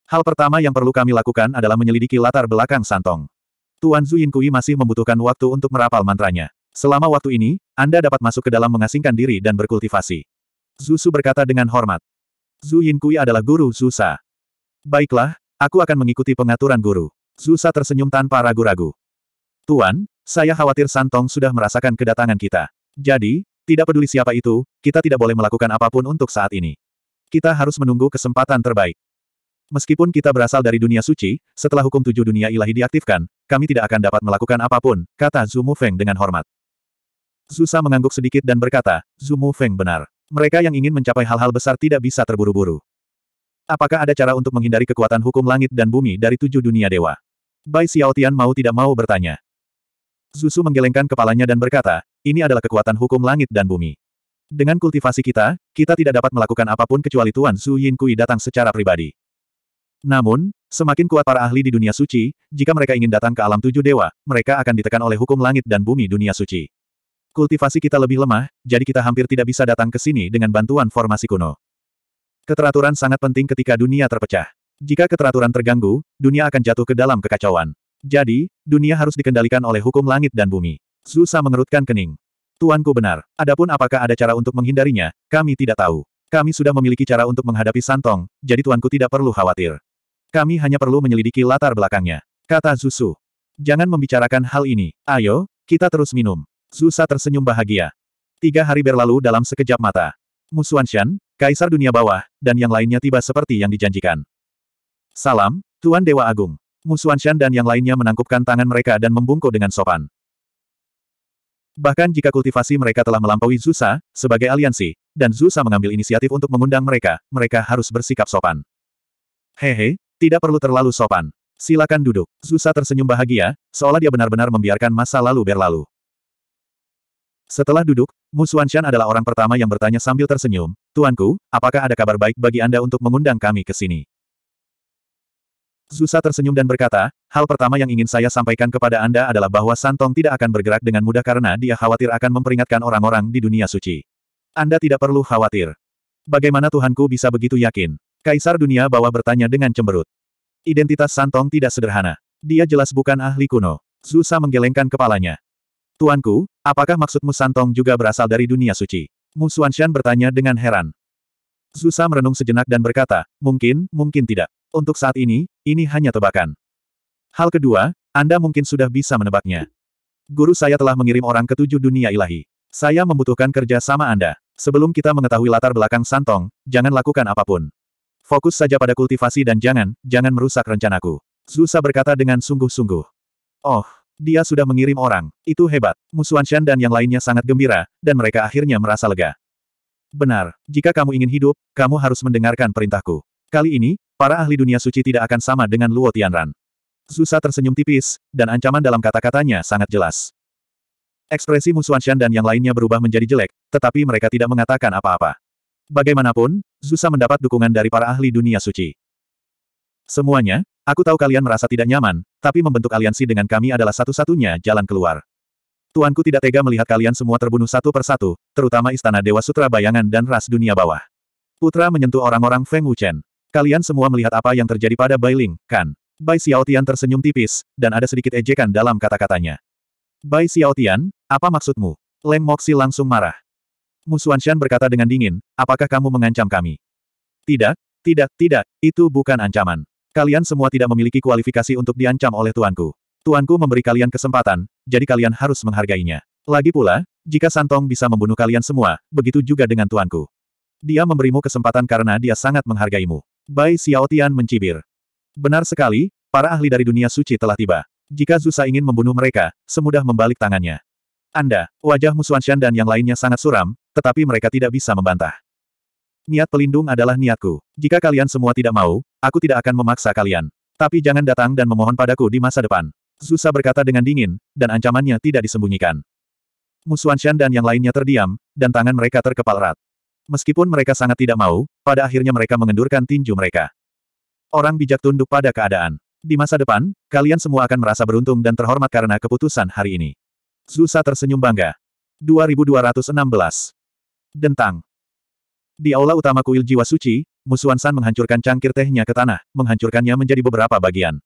Hal pertama yang perlu kami lakukan adalah menyelidiki latar belakang Santong. Tuan Zuyin Kui masih membutuhkan waktu untuk merapal mantranya. Selama waktu ini, Anda dapat masuk ke dalam mengasingkan diri dan berkultivasi. Zusu berkata dengan hormat. Zhu Yinkui adalah guru Zusa. Baiklah, aku akan mengikuti pengaturan guru. Zusa tersenyum tanpa ragu-ragu. Tuan, saya khawatir Santong sudah merasakan kedatangan kita. Jadi, tidak peduli siapa itu, kita tidak boleh melakukan apapun untuk saat ini. Kita harus menunggu kesempatan terbaik. Meskipun kita berasal dari dunia suci, setelah hukum tujuh dunia ilahi diaktifkan, kami tidak akan dapat melakukan apapun, kata Zhu Mufeng dengan hormat. Zusa mengangguk sedikit dan berkata, Zumu Feng benar. Mereka yang ingin mencapai hal-hal besar tidak bisa terburu-buru. Apakah ada cara untuk menghindari kekuatan hukum langit dan bumi dari tujuh dunia dewa? Bai Xiaotian mau tidak mau bertanya. Zusu menggelengkan kepalanya dan berkata, ini adalah kekuatan hukum langit dan bumi. Dengan kultivasi kita, kita tidak dapat melakukan apapun kecuali Tuan Su Yin Kui datang secara pribadi. Namun, semakin kuat para ahli di dunia suci, jika mereka ingin datang ke alam tujuh dewa, mereka akan ditekan oleh hukum langit dan bumi dunia suci. Kultivasi kita lebih lemah, jadi kita hampir tidak bisa datang ke sini dengan bantuan formasi kuno. Keteraturan sangat penting ketika dunia terpecah. Jika keteraturan terganggu, dunia akan jatuh ke dalam kekacauan. Jadi, dunia harus dikendalikan oleh hukum langit dan bumi. Susah mengerutkan kening. Tuanku benar. Adapun apakah ada cara untuk menghindarinya, kami tidak tahu. Kami sudah memiliki cara untuk menghadapi Santong, jadi tuanku tidak perlu khawatir. Kami hanya perlu menyelidiki latar belakangnya. Kata Zusu. Jangan membicarakan hal ini. Ayo, kita terus minum. Zusa tersenyum bahagia. Tiga hari berlalu dalam sekejap mata. Musuan Shan, Kaisar Dunia Bawah, dan yang lainnya tiba seperti yang dijanjikan. Salam, Tuan Dewa Agung. Musuan Shan dan yang lainnya menangkupkan tangan mereka dan membungkuk dengan sopan. Bahkan jika kultivasi mereka telah melampaui Zusa, sebagai aliansi, dan Zusa mengambil inisiatif untuk mengundang mereka, mereka harus bersikap sopan. Hehe, tidak perlu terlalu sopan. Silakan duduk. Zusa tersenyum bahagia, seolah dia benar-benar membiarkan masa lalu berlalu. Setelah duduk, Mu Xuanshan adalah orang pertama yang bertanya sambil tersenyum, Tuanku, apakah ada kabar baik bagi Anda untuk mengundang kami ke sini? Zusa tersenyum dan berkata, hal pertama yang ingin saya sampaikan kepada Anda adalah bahwa Santong tidak akan bergerak dengan mudah karena dia khawatir akan memperingatkan orang-orang di dunia suci. Anda tidak perlu khawatir. Bagaimana Tuhanku bisa begitu yakin? Kaisar dunia bawah bertanya dengan cemberut. Identitas Santong tidak sederhana. Dia jelas bukan ahli kuno. Zusa menggelengkan kepalanya. Tuanku, apakah maksudmu Santong juga berasal dari dunia suci? Mu Xuanshan bertanya dengan heran. Zusa merenung sejenak dan berkata, mungkin, mungkin tidak. Untuk saat ini, ini hanya tebakan. Hal kedua, Anda mungkin sudah bisa menebaknya. Guru saya telah mengirim orang ke tujuh dunia ilahi. Saya membutuhkan kerja sama Anda. Sebelum kita mengetahui latar belakang Santong, jangan lakukan apapun. Fokus saja pada kultivasi dan jangan, jangan merusak rencanaku. Zusa berkata dengan sungguh-sungguh. Oh, dia sudah mengirim orang, itu hebat. Musuan Shen dan yang lainnya sangat gembira, dan mereka akhirnya merasa lega. Benar, jika kamu ingin hidup, kamu harus mendengarkan perintahku. Kali ini, para ahli dunia suci tidak akan sama dengan Luo Tianran. Zusa tersenyum tipis, dan ancaman dalam kata-katanya sangat jelas. Ekspresi Shen dan yang lainnya berubah menjadi jelek, tetapi mereka tidak mengatakan apa-apa. Bagaimanapun, Zusa mendapat dukungan dari para ahli dunia suci. Semuanya, Aku tahu kalian merasa tidak nyaman, tapi membentuk aliansi dengan kami adalah satu-satunya jalan keluar. Tuanku tidak tega melihat kalian semua terbunuh satu persatu, terutama Istana Dewa Sutra Bayangan dan Ras Dunia Bawah. Putra menyentuh orang-orang Feng Wuchen. Kalian semua melihat apa yang terjadi pada Bai Ling, kan? Bai Xiaotian tersenyum tipis, dan ada sedikit ejekan dalam kata-katanya. Bai Xiaotian, apa maksudmu? Leng Moxi langsung marah. Shan berkata dengan dingin, apakah kamu mengancam kami? Tidak, tidak, tidak, itu bukan ancaman. Kalian semua tidak memiliki kualifikasi untuk diancam oleh tuanku. Tuanku memberi kalian kesempatan, jadi kalian harus menghargainya. Lagi pula, jika Santong bisa membunuh kalian semua, begitu juga dengan tuanku. Dia memberimu kesempatan karena dia sangat menghargaimu. Bai Xiaotian mencibir. Benar sekali, para ahli dari dunia suci telah tiba. Jika Zusa ingin membunuh mereka, semudah membalik tangannya. Anda, wajah Musuanshan dan yang lainnya sangat suram, tetapi mereka tidak bisa membantah. Niat pelindung adalah niatku. Jika kalian semua tidak mau, Aku tidak akan memaksa kalian. Tapi jangan datang dan memohon padaku di masa depan. Zusa berkata dengan dingin, dan ancamannya tidak disembunyikan. Musuan Shan dan yang lainnya terdiam, dan tangan mereka terkepal erat. Meskipun mereka sangat tidak mau, pada akhirnya mereka mengendurkan tinju mereka. Orang bijak tunduk pada keadaan. Di masa depan, kalian semua akan merasa beruntung dan terhormat karena keputusan hari ini. Zusa tersenyum bangga. 2216 Dentang Di aula utama kuil jiwa suci, Musuan San menghancurkan cangkir tehnya ke tanah, menghancurkannya menjadi beberapa bagian.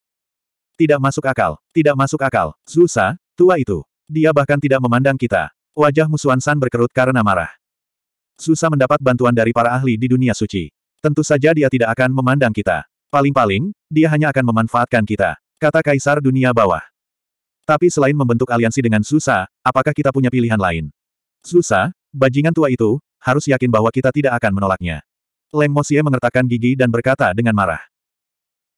Tidak masuk akal, tidak masuk akal, Zusa, tua itu. Dia bahkan tidak memandang kita. Wajah Musuan San berkerut karena marah. Zusa mendapat bantuan dari para ahli di dunia suci. Tentu saja dia tidak akan memandang kita. Paling-paling, dia hanya akan memanfaatkan kita, kata Kaisar Dunia Bawah. Tapi selain membentuk aliansi dengan Zusa, apakah kita punya pilihan lain? Zusa, bajingan tua itu, harus yakin bahwa kita tidak akan menolaknya. Leng Mosie mengertakkan gigi dan berkata dengan marah.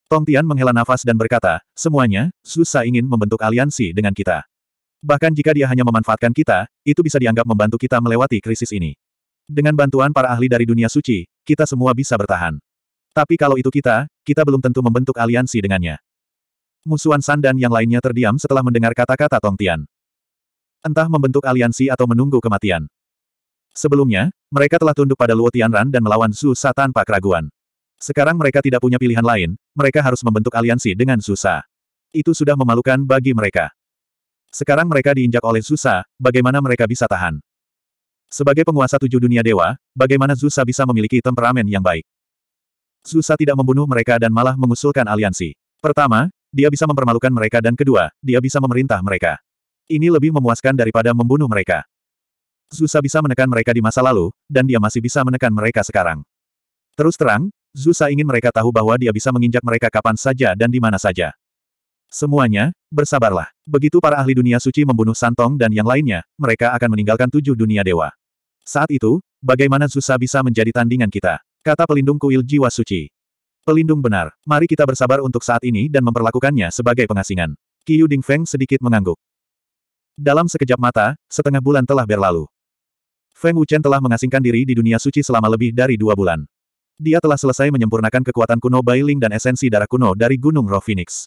Tong Tian menghela nafas dan berkata, semuanya, susah ingin membentuk aliansi dengan kita. Bahkan jika dia hanya memanfaatkan kita, itu bisa dianggap membantu kita melewati krisis ini. Dengan bantuan para ahli dari dunia suci, kita semua bisa bertahan. Tapi kalau itu kita, kita belum tentu membentuk aliansi dengannya. Musuhan San dan yang lainnya terdiam setelah mendengar kata-kata Tong Tian. Entah membentuk aliansi atau menunggu kematian. Sebelumnya, mereka telah tunduk pada Luo Tianran dan melawan Su Sa tanpa keraguan. Sekarang mereka tidak punya pilihan lain, mereka harus membentuk aliansi dengan Su Sa. Itu sudah memalukan bagi mereka. Sekarang mereka diinjak oleh Su Sa, bagaimana mereka bisa tahan? Sebagai penguasa tujuh dunia dewa, bagaimana Su Sa bisa memiliki temperamen yang baik? Su Sa tidak membunuh mereka dan malah mengusulkan aliansi. Pertama, dia bisa mempermalukan mereka dan kedua, dia bisa memerintah mereka. Ini lebih memuaskan daripada membunuh mereka. Zusa bisa menekan mereka di masa lalu, dan dia masih bisa menekan mereka sekarang. Terus terang, Zusa ingin mereka tahu bahwa dia bisa menginjak mereka kapan saja dan di mana saja. Semuanya, bersabarlah. Begitu para ahli dunia suci membunuh Santong dan yang lainnya, mereka akan meninggalkan tujuh dunia dewa. Saat itu, bagaimana Zusa bisa menjadi tandingan kita? Kata pelindung kuil jiwa suci. Pelindung benar, mari kita bersabar untuk saat ini dan memperlakukannya sebagai pengasingan. Qiu Dingfeng sedikit mengangguk. Dalam sekejap mata, setengah bulan telah berlalu. Feng Wuchen telah mengasingkan diri di dunia suci selama lebih dari dua bulan. Dia telah selesai menyempurnakan kekuatan kuno Bailing dan esensi darah kuno dari Gunung Roh Phoenix.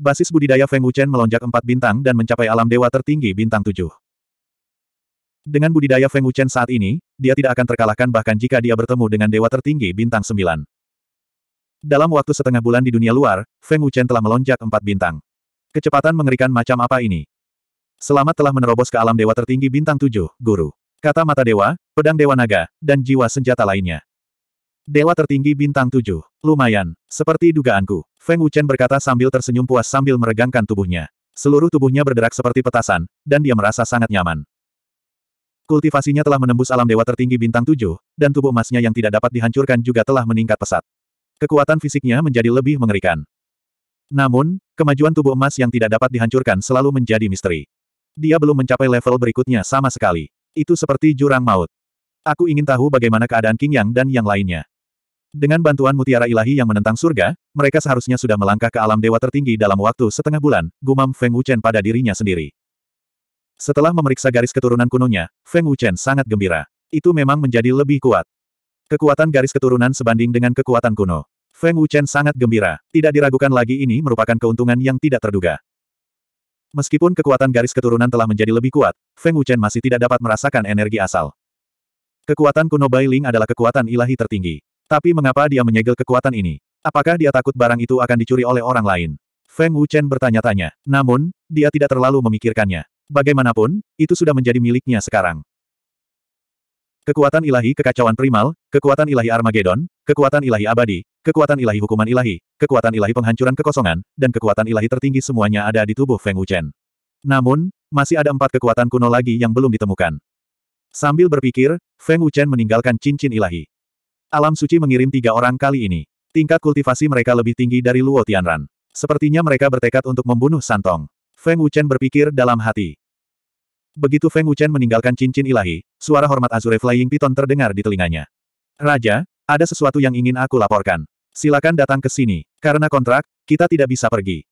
Basis budidaya Feng Wuchen melonjak empat bintang dan mencapai alam dewa tertinggi bintang tujuh. Dengan budidaya Feng Wuchen saat ini, dia tidak akan terkalahkan bahkan jika dia bertemu dengan dewa tertinggi bintang sembilan. Dalam waktu setengah bulan di dunia luar, Feng Wuchen telah melonjak empat bintang. Kecepatan mengerikan macam apa ini? Selamat telah menerobos ke alam dewa tertinggi bintang tujuh, guru. Kata mata dewa, pedang dewa naga, dan jiwa senjata lainnya. Dewa tertinggi bintang tujuh. Lumayan, seperti dugaanku. Feng Wuchen berkata sambil tersenyum puas sambil meregangkan tubuhnya. Seluruh tubuhnya berderak seperti petasan, dan dia merasa sangat nyaman. Kultivasinya telah menembus alam dewa tertinggi bintang tujuh, dan tubuh emasnya yang tidak dapat dihancurkan juga telah meningkat pesat. Kekuatan fisiknya menjadi lebih mengerikan. Namun, kemajuan tubuh emas yang tidak dapat dihancurkan selalu menjadi misteri. Dia belum mencapai level berikutnya sama sekali. Itu seperti jurang maut. Aku ingin tahu bagaimana keadaan King Yang dan yang lainnya. Dengan bantuan mutiara ilahi yang menentang surga, mereka seharusnya sudah melangkah ke alam dewa tertinggi dalam waktu setengah bulan, gumam Feng Wuchen pada dirinya sendiri. Setelah memeriksa garis keturunan kunonya, Feng Wuchen sangat gembira. Itu memang menjadi lebih kuat. Kekuatan garis keturunan sebanding dengan kekuatan kuno. Feng Wuchen sangat gembira. Tidak diragukan lagi ini merupakan keuntungan yang tidak terduga. Meskipun kekuatan garis keturunan telah menjadi lebih kuat, Feng Wuchen masih tidak dapat merasakan energi asal. Kekuatan kuno Bai Ling adalah kekuatan ilahi tertinggi. Tapi mengapa dia menyegel kekuatan ini? Apakah dia takut barang itu akan dicuri oleh orang lain? Feng Wuchen bertanya-tanya. Namun, dia tidak terlalu memikirkannya. Bagaimanapun, itu sudah menjadi miliknya sekarang. Kekuatan ilahi kekacauan primal, kekuatan ilahi Armageddon, kekuatan ilahi abadi, kekuatan ilahi hukuman ilahi, kekuatan ilahi penghancuran kekosongan, dan kekuatan ilahi tertinggi semuanya ada di tubuh Feng Wuchen. Namun, masih ada empat kekuatan kuno lagi yang belum ditemukan. Sambil berpikir, Feng Wuchen meninggalkan cincin ilahi. Alam suci mengirim tiga orang kali ini. Tingkat kultivasi mereka lebih tinggi dari Luo Tianran. Sepertinya mereka bertekad untuk membunuh Santong. Feng Wuchen berpikir dalam hati. Begitu Feng Wuchen meninggalkan cincin ilahi, suara hormat Azure Flying Python terdengar di telinganya. Raja, ada sesuatu yang ingin aku laporkan. Silakan datang ke sini. Karena kontrak, kita tidak bisa pergi.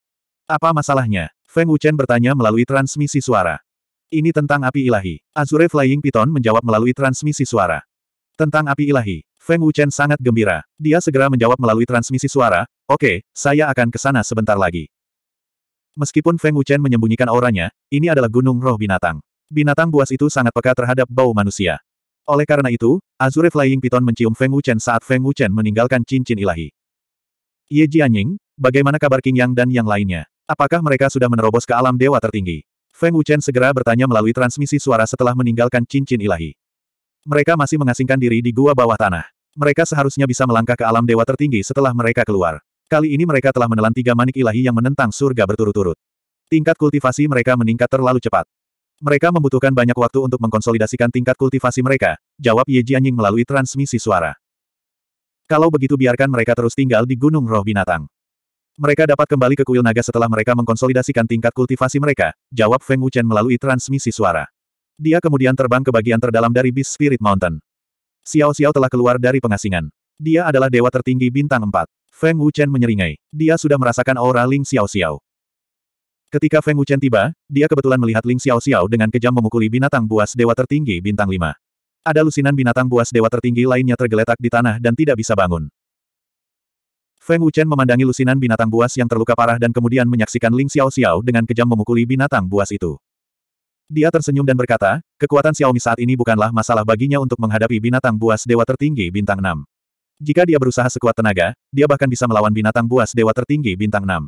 Apa masalahnya? Feng Wuchen bertanya melalui transmisi suara. Ini tentang api ilahi. Azure Flying Python menjawab melalui transmisi suara. Tentang api ilahi, Feng Wuchen sangat gembira. Dia segera menjawab melalui transmisi suara, oke, okay, saya akan ke sana sebentar lagi. Meskipun Feng Wuchen menyembunyikan auranya, ini adalah gunung roh binatang. Binatang buas itu sangat peka terhadap bau manusia. Oleh karena itu, Azure Flying Python mencium Feng Wuchen saat Feng Wuchen meninggalkan cincin ilahi. Ye Jianying, bagaimana kabar King Yang dan yang lainnya? Apakah mereka sudah menerobos ke alam dewa tertinggi? Feng Wuchen segera bertanya melalui transmisi suara setelah meninggalkan cincin ilahi. Mereka masih mengasingkan diri di gua bawah tanah. Mereka seharusnya bisa melangkah ke alam dewa tertinggi setelah mereka keluar. Kali ini mereka telah menelan tiga manik ilahi yang menentang surga berturut-turut. Tingkat kultivasi mereka meningkat terlalu cepat. Mereka membutuhkan banyak waktu untuk mengkonsolidasikan tingkat kultivasi mereka, jawab Ye Jianying melalui transmisi suara. Kalau begitu biarkan mereka terus tinggal di Gunung Roh Binatang. Mereka dapat kembali ke kuil naga setelah mereka mengkonsolidasikan tingkat kultivasi mereka, jawab Feng Wuchen melalui transmisi suara. Dia kemudian terbang ke bagian terdalam dari Beast Spirit Mountain. Xiao Xiao telah keluar dari pengasingan. Dia adalah dewa tertinggi bintang 4. Feng Wuchen menyeringai. Dia sudah merasakan aura Ling Xiao Xiao. Ketika Feng Wuchen tiba, dia kebetulan melihat Ling Xiao Xiao dengan kejam memukuli binatang buas dewa tertinggi bintang 5. Ada lusinan binatang buas dewa tertinggi lainnya tergeletak di tanah dan tidak bisa bangun. Feng Wuchen memandangi lusinan binatang buas yang terluka parah dan kemudian menyaksikan Ling Xiao Xiao dengan kejam memukuli binatang buas itu. Dia tersenyum dan berkata, kekuatan Xiaomi saat ini bukanlah masalah baginya untuk menghadapi binatang buas dewa tertinggi bintang 6. Jika dia berusaha sekuat tenaga, dia bahkan bisa melawan binatang buas dewa tertinggi bintang 6.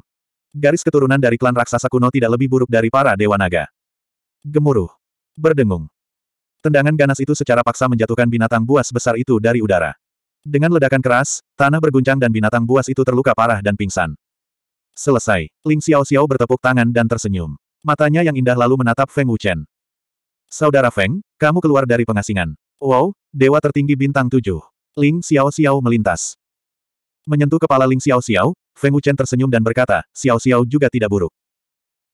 Garis keturunan dari klan raksasa kuno tidak lebih buruk dari para dewa naga. Gemuruh. Berdengung. Tendangan ganas itu secara paksa menjatuhkan binatang buas besar itu dari udara. Dengan ledakan keras, tanah berguncang dan binatang buas itu terluka parah dan pingsan. Selesai. Ling Xiao Xiao bertepuk tangan dan tersenyum. Matanya yang indah lalu menatap Feng Wuchen. Saudara Feng, kamu keluar dari pengasingan. Wow, dewa tertinggi bintang tujuh. Ling Xiao Xiao melintas. Menyentuh kepala Ling Xiao Xiao, Feng Wuchen tersenyum dan berkata, Xiao Xiao juga tidak buruk.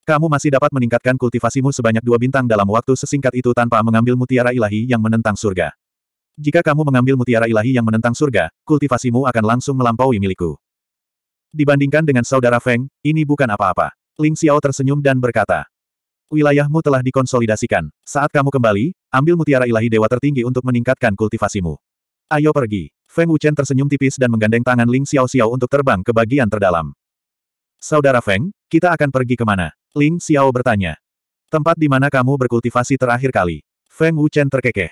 Kamu masih dapat meningkatkan kultivasimu sebanyak dua bintang dalam waktu sesingkat itu tanpa mengambil mutiara ilahi yang menentang surga. Jika kamu mengambil mutiara ilahi yang menentang surga, kultivasimu akan langsung melampaui milikku. Dibandingkan dengan saudara Feng, ini bukan apa-apa. Ling Xiao tersenyum dan berkata, Wilayahmu telah dikonsolidasikan. Saat kamu kembali, ambil mutiara ilahi dewa tertinggi untuk meningkatkan kultivasimu. Ayo pergi. Feng Wuchen tersenyum tipis dan menggandeng tangan Ling Xiao-Xiao untuk terbang ke bagian terdalam. Saudara Feng, kita akan pergi kemana? Ling Xiao bertanya. Tempat di mana kamu berkultivasi terakhir kali? Feng Wuchen terkekeh.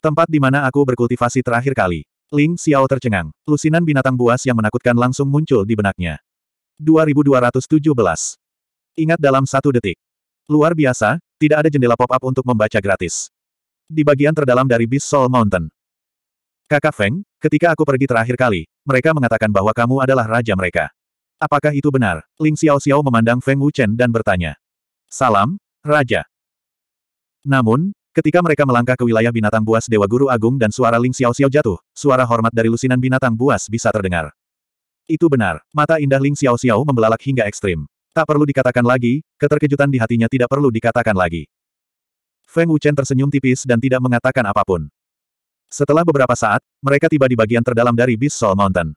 Tempat di mana aku berkultivasi terakhir kali? Ling Xiao tercengang. Lusinan binatang buas yang menakutkan langsung muncul di benaknya. 2217. Ingat dalam satu detik. Luar biasa, tidak ada jendela pop-up untuk membaca gratis. Di bagian terdalam dari Beast Soul Mountain, Kakak Feng, ketika aku pergi terakhir kali, mereka mengatakan bahwa kamu adalah raja mereka. Apakah itu benar? Ling Xiao Xiao memandang Feng Wuchen dan bertanya. Salam, Raja. Namun, ketika mereka melangkah ke wilayah binatang buas Dewa Guru Agung dan suara Ling Xiao Xiao jatuh, suara hormat dari lusinan binatang buas bisa terdengar. Itu benar, mata indah Ling Xiao Xiao membelalak hingga ekstrim. Tak perlu dikatakan lagi, keterkejutan di hatinya tidak perlu dikatakan lagi. Feng Wuchen tersenyum tipis dan tidak mengatakan apapun. Setelah beberapa saat, mereka tiba di bagian terdalam dari Beast Soul Mountain.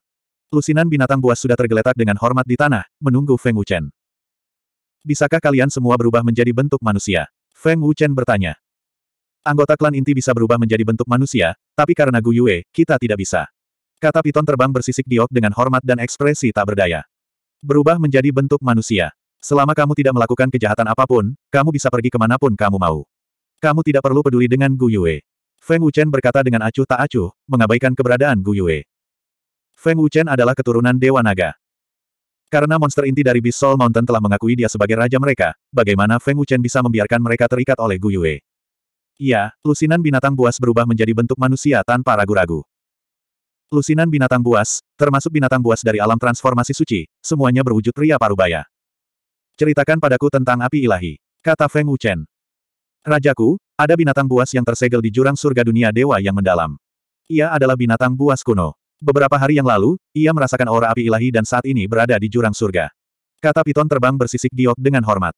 Lusinan binatang buas sudah tergeletak dengan hormat di tanah, menunggu Feng Wuchen. Bisakah kalian semua berubah menjadi bentuk manusia? Feng Wuchen bertanya. Anggota klan inti bisa berubah menjadi bentuk manusia, tapi karena Gu Yue, kita tidak bisa. Kata Piton terbang bersisik diok dengan hormat dan ekspresi tak berdaya. Berubah menjadi bentuk manusia. Selama kamu tidak melakukan kejahatan apapun, kamu bisa pergi kemanapun kamu mau. Kamu tidak perlu peduli dengan Gu Yue. Feng Wuchen berkata dengan acuh tak acuh, mengabaikan keberadaan Gu Yue. Feng Wuchen adalah keturunan Dewa Naga. Karena monster inti dari Beast Soul Mountain telah mengakui dia sebagai raja mereka, bagaimana Feng Wuchen bisa membiarkan mereka terikat oleh Gu Yue? Iya, lusinan binatang buas berubah menjadi bentuk manusia tanpa ragu-ragu. Lusinan binatang buas, termasuk binatang buas dari alam transformasi suci, semuanya berwujud pria parubaya. Ceritakan padaku tentang api ilahi, kata Feng Wuchen. Rajaku, ada binatang buas yang tersegel di jurang surga dunia dewa yang mendalam. Ia adalah binatang buas kuno. Beberapa hari yang lalu, ia merasakan aura api ilahi dan saat ini berada di jurang surga. Kata piton terbang bersisik giok dengan hormat.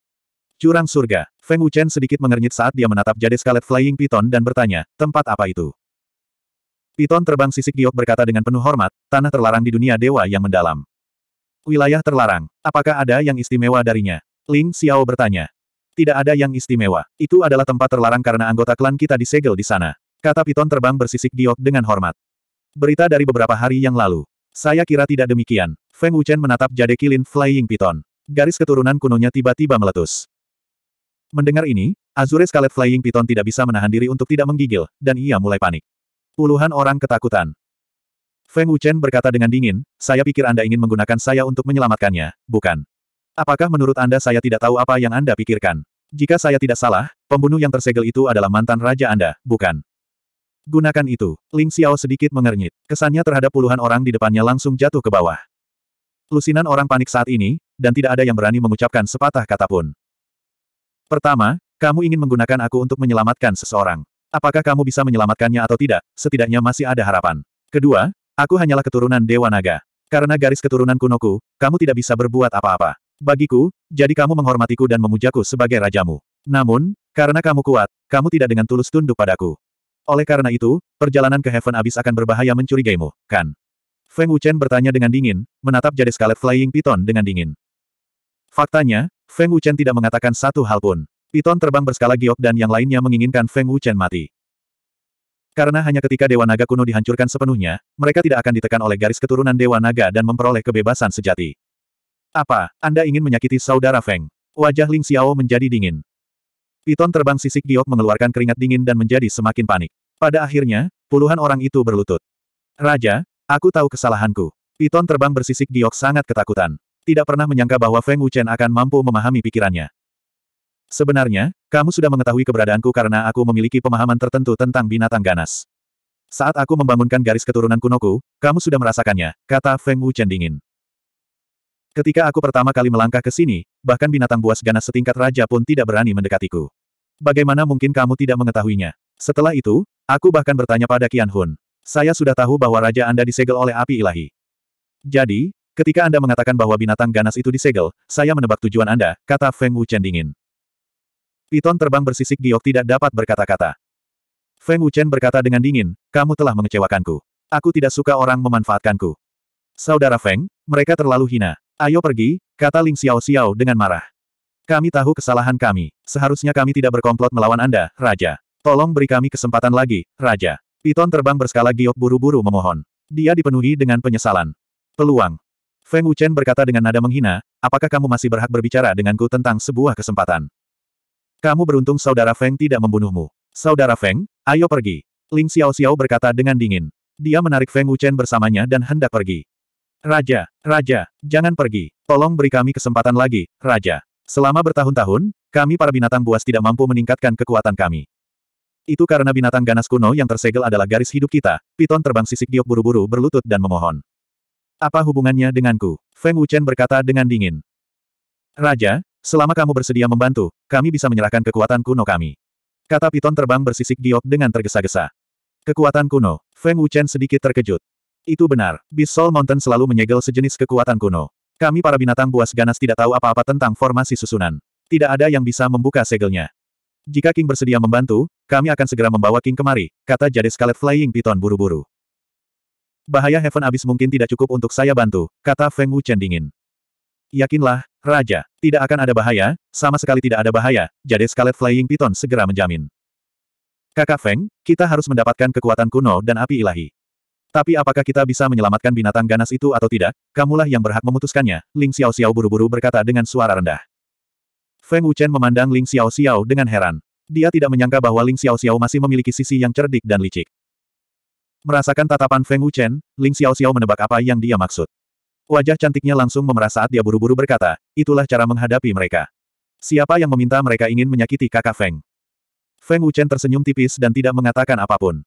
Jurang surga. Feng Wuchen sedikit mengernyit saat dia menatap jade scarlet flying piton dan bertanya, tempat apa itu? Piton terbang sisik giok berkata dengan penuh hormat, tanah terlarang di dunia dewa yang mendalam. Wilayah terlarang. Apakah ada yang istimewa darinya? Ling Xiao bertanya. Tidak ada yang istimewa. Itu adalah tempat terlarang karena anggota klan kita disegel di sana. Kata Piton terbang bersisik giok dengan hormat. Berita dari beberapa hari yang lalu. Saya kira tidak demikian. Feng Wuchen menatap jade kilin Flying Piton. Garis keturunan kunonya tiba-tiba meletus. Mendengar ini, Azure Scarlet Flying Piton tidak bisa menahan diri untuk tidak menggigil, dan ia mulai panik. Puluhan orang ketakutan. Feng Wuchen berkata dengan dingin, saya pikir Anda ingin menggunakan saya untuk menyelamatkannya, bukan? Apakah menurut Anda saya tidak tahu apa yang Anda pikirkan? Jika saya tidak salah, pembunuh yang tersegel itu adalah mantan raja Anda, bukan? Gunakan itu. Ling Xiao sedikit mengernyit. Kesannya terhadap puluhan orang di depannya langsung jatuh ke bawah. Lusinan orang panik saat ini, dan tidak ada yang berani mengucapkan sepatah kata pun. Pertama, kamu ingin menggunakan aku untuk menyelamatkan seseorang. Apakah kamu bisa menyelamatkannya atau tidak, setidaknya masih ada harapan. Kedua, aku hanyalah keturunan Dewa Naga. Karena garis keturunan kunoku, kamu tidak bisa berbuat apa-apa. Bagiku, jadi kamu menghormatiku dan memujaku sebagai rajamu. Namun, karena kamu kuat, kamu tidak dengan tulus tunduk padaku. Oleh karena itu, perjalanan ke Heaven Abyss akan berbahaya mencurigaimu, kan? Feng Wuchen bertanya dengan dingin, menatap jadi Scarlet Flying Python dengan dingin. Faktanya, Feng Wuchen tidak mengatakan satu hal pun. Python terbang berskala giok dan yang lainnya menginginkan Feng Wuchen mati. Karena hanya ketika Dewa Naga kuno dihancurkan sepenuhnya, mereka tidak akan ditekan oleh garis keturunan Dewa Naga dan memperoleh kebebasan sejati. Apa, Anda ingin menyakiti saudara Feng? Wajah Ling Xiao menjadi dingin. Piton terbang sisik giok mengeluarkan keringat dingin dan menjadi semakin panik. Pada akhirnya, puluhan orang itu berlutut. Raja, aku tahu kesalahanku. Piton terbang bersisik giok sangat ketakutan. Tidak pernah menyangka bahwa Feng Wuchen akan mampu memahami pikirannya. Sebenarnya, kamu sudah mengetahui keberadaanku karena aku memiliki pemahaman tertentu tentang binatang ganas. Saat aku membangunkan garis keturunan kunoku, kamu sudah merasakannya, kata Feng Wuchen dingin. Ketika aku pertama kali melangkah ke sini, bahkan binatang buas ganas setingkat raja pun tidak berani mendekatiku. Bagaimana mungkin kamu tidak mengetahuinya? Setelah itu, aku bahkan bertanya pada Qian Hun. Saya sudah tahu bahwa raja Anda disegel oleh api ilahi. Jadi, ketika Anda mengatakan bahwa binatang ganas itu disegel, saya menebak tujuan Anda, kata Feng Wu Wuchen dingin. Piton terbang bersisik giok tidak dapat berkata-kata. Feng Wu Chen berkata dengan dingin, kamu telah mengecewakanku. Aku tidak suka orang memanfaatkanku. Saudara Feng, mereka terlalu hina. Ayo pergi, kata Ling Xiao Xiao dengan marah. Kami tahu kesalahan kami. Seharusnya kami tidak berkomplot melawan Anda, Raja. Tolong beri kami kesempatan lagi, Raja. Piton terbang berskala giok buru-buru memohon. Dia dipenuhi dengan penyesalan. Peluang. Feng Wuchen berkata dengan nada menghina, apakah kamu masih berhak berbicara denganku tentang sebuah kesempatan? Kamu beruntung saudara Feng tidak membunuhmu. Saudara Feng, ayo pergi. Ling Xiao Xiao berkata dengan dingin. Dia menarik Feng Wuchen bersamanya dan hendak pergi. Raja, Raja, jangan pergi. Tolong beri kami kesempatan lagi, Raja. Selama bertahun-tahun, kami para binatang buas tidak mampu meningkatkan kekuatan kami. Itu karena binatang ganas kuno yang tersegel adalah garis hidup kita, piton terbang sisik giok buru-buru berlutut dan memohon. Apa hubungannya denganku? Feng Wuchen berkata dengan dingin. Raja, selama kamu bersedia membantu, kami bisa menyerahkan kekuatan kuno kami. Kata piton terbang bersisik giok dengan tergesa-gesa. Kekuatan kuno, Feng Wuchen sedikit terkejut. Itu benar, Beast Mountain selalu menyegel sejenis kekuatan kuno. Kami para binatang buas ganas tidak tahu apa-apa tentang formasi susunan. Tidak ada yang bisa membuka segelnya. Jika King bersedia membantu, kami akan segera membawa King kemari, kata Jade Scarlet Flying Python buru-buru. Bahaya Heaven Abyss mungkin tidak cukup untuk saya bantu, kata Feng Wuchen dingin. Yakinlah, Raja, tidak akan ada bahaya, sama sekali tidak ada bahaya, Jade Scarlet Flying Python segera menjamin. Kakak Feng, kita harus mendapatkan kekuatan kuno dan api ilahi. Tapi apakah kita bisa menyelamatkan binatang ganas itu atau tidak? Kamulah yang berhak memutuskannya, Ling Xiao Xiao buru-buru berkata dengan suara rendah. Feng Wuchen memandang Ling Xiao Xiao dengan heran. Dia tidak menyangka bahwa Ling Xiao Xiao masih memiliki sisi yang cerdik dan licik. Merasakan tatapan Feng Wuchen, Ling Xiao Xiao menebak apa yang dia maksud. Wajah cantiknya langsung memerah saat dia buru-buru berkata, itulah cara menghadapi mereka. Siapa yang meminta mereka ingin menyakiti kakak Feng? Feng Wuchen tersenyum tipis dan tidak mengatakan apapun.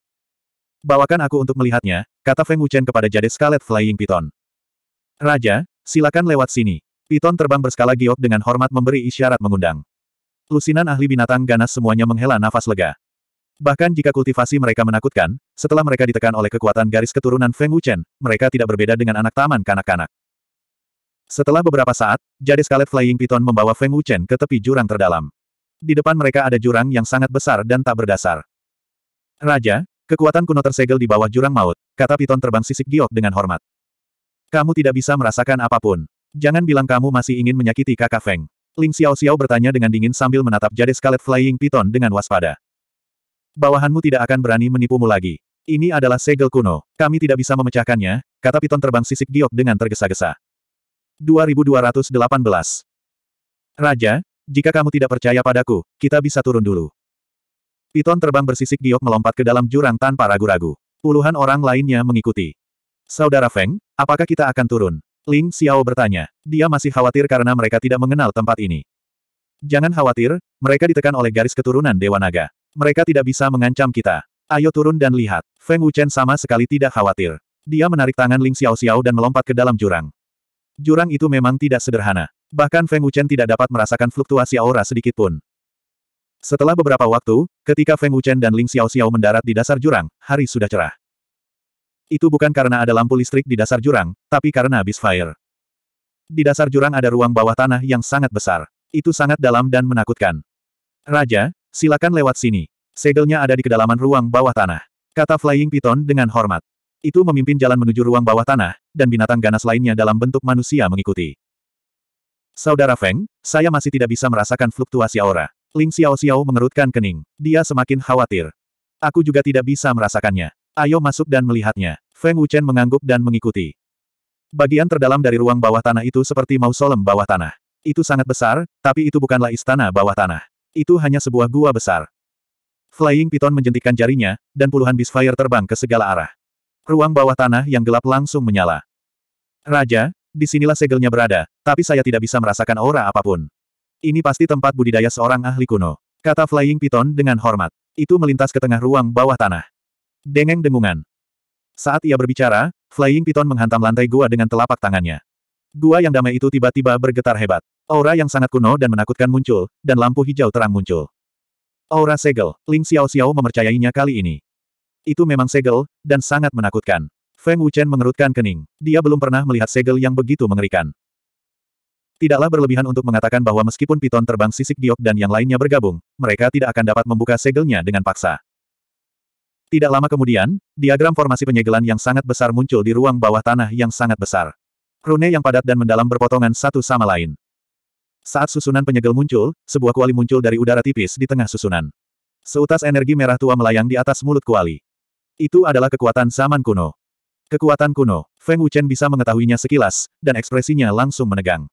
Bawakan aku untuk melihatnya, kata Feng Wuchen kepada Jade Scarlet Flying Python. Raja, silakan lewat sini. Python terbang berskala giok dengan hormat memberi isyarat mengundang. Lusinan ahli binatang ganas semuanya menghela nafas lega. Bahkan jika kultivasi mereka menakutkan, setelah mereka ditekan oleh kekuatan garis keturunan Feng Wuchen, mereka tidak berbeda dengan anak taman kanak-kanak. Setelah beberapa saat, Jade Scarlet Flying Python membawa Feng Wuchen ke tepi jurang terdalam. Di depan mereka ada jurang yang sangat besar dan tak berdasar. Raja, Kekuatan kuno tersegel di bawah jurang maut, kata piton terbang sisik giok dengan hormat. Kamu tidak bisa merasakan apapun. Jangan bilang kamu masih ingin menyakiti kakak Feng. Ling Xiao Xiao bertanya dengan dingin sambil menatap jade Scarlet Flying Piton dengan waspada. Bawahanmu tidak akan berani menipumu lagi. Ini adalah segel kuno. Kami tidak bisa memecahkannya, kata piton terbang sisik giok dengan tergesa-gesa. 2218 Raja, jika kamu tidak percaya padaku, kita bisa turun dulu. Piton terbang bersisik giok melompat ke dalam jurang tanpa ragu-ragu. Puluhan orang lainnya mengikuti. Saudara Feng, apakah kita akan turun? Ling Xiao bertanya. Dia masih khawatir karena mereka tidak mengenal tempat ini. Jangan khawatir, mereka ditekan oleh garis keturunan Dewa Naga. Mereka tidak bisa mengancam kita. Ayo turun dan lihat. Feng Wuchen sama sekali tidak khawatir. Dia menarik tangan Ling Xiao Xiao dan melompat ke dalam jurang. Jurang itu memang tidak sederhana. Bahkan Feng Wuchen tidak dapat merasakan fluktuasi aura sedikit pun. Setelah beberapa waktu, ketika Feng Wuchen dan Ling Xiao Xiao mendarat di dasar jurang, hari sudah cerah. Itu bukan karena ada lampu listrik di dasar jurang, tapi karena abis fire. Di dasar jurang ada ruang bawah tanah yang sangat besar. Itu sangat dalam dan menakutkan. Raja, silakan lewat sini. Segelnya ada di kedalaman ruang bawah tanah. Kata Flying Python dengan hormat. Itu memimpin jalan menuju ruang bawah tanah, dan binatang ganas lainnya dalam bentuk manusia mengikuti. Saudara Feng, saya masih tidak bisa merasakan fluktuasi aura. Ling Xiao-Xiao mengerutkan kening. Dia semakin khawatir. Aku juga tidak bisa merasakannya. Ayo masuk dan melihatnya. Feng Wuchen mengangguk dan mengikuti. Bagian terdalam dari ruang bawah tanah itu seperti mausolem bawah tanah. Itu sangat besar, tapi itu bukanlah istana bawah tanah. Itu hanya sebuah gua besar. Flying Piton menjentikkan jarinya, dan puluhan bisfire terbang ke segala arah. Ruang bawah tanah yang gelap langsung menyala. Raja, disinilah segelnya berada, tapi saya tidak bisa merasakan aura apapun. Ini pasti tempat budidaya seorang ahli kuno. Kata Flying Python dengan hormat. Itu melintas ke tengah ruang bawah tanah. Dengeng dengungan. Saat ia berbicara, Flying Python menghantam lantai gua dengan telapak tangannya. Gua yang damai itu tiba-tiba bergetar hebat. Aura yang sangat kuno dan menakutkan muncul, dan lampu hijau terang muncul. Aura segel, Ling Xiao Xiao mempercayainya kali ini. Itu memang segel, dan sangat menakutkan. Feng Wuchen mengerutkan kening. Dia belum pernah melihat segel yang begitu mengerikan. Tidaklah berlebihan untuk mengatakan bahwa meskipun piton terbang sisik giok dan yang lainnya bergabung, mereka tidak akan dapat membuka segelnya dengan paksa. Tidak lama kemudian, diagram formasi penyegelan yang sangat besar muncul di ruang bawah tanah yang sangat besar. Rune yang padat dan mendalam berpotongan satu sama lain. Saat susunan penyegel muncul, sebuah kuali muncul dari udara tipis di tengah susunan. Seutas energi merah tua melayang di atas mulut kuali. Itu adalah kekuatan zaman kuno. Kekuatan kuno, Feng Wuchen bisa mengetahuinya sekilas, dan ekspresinya langsung menegang.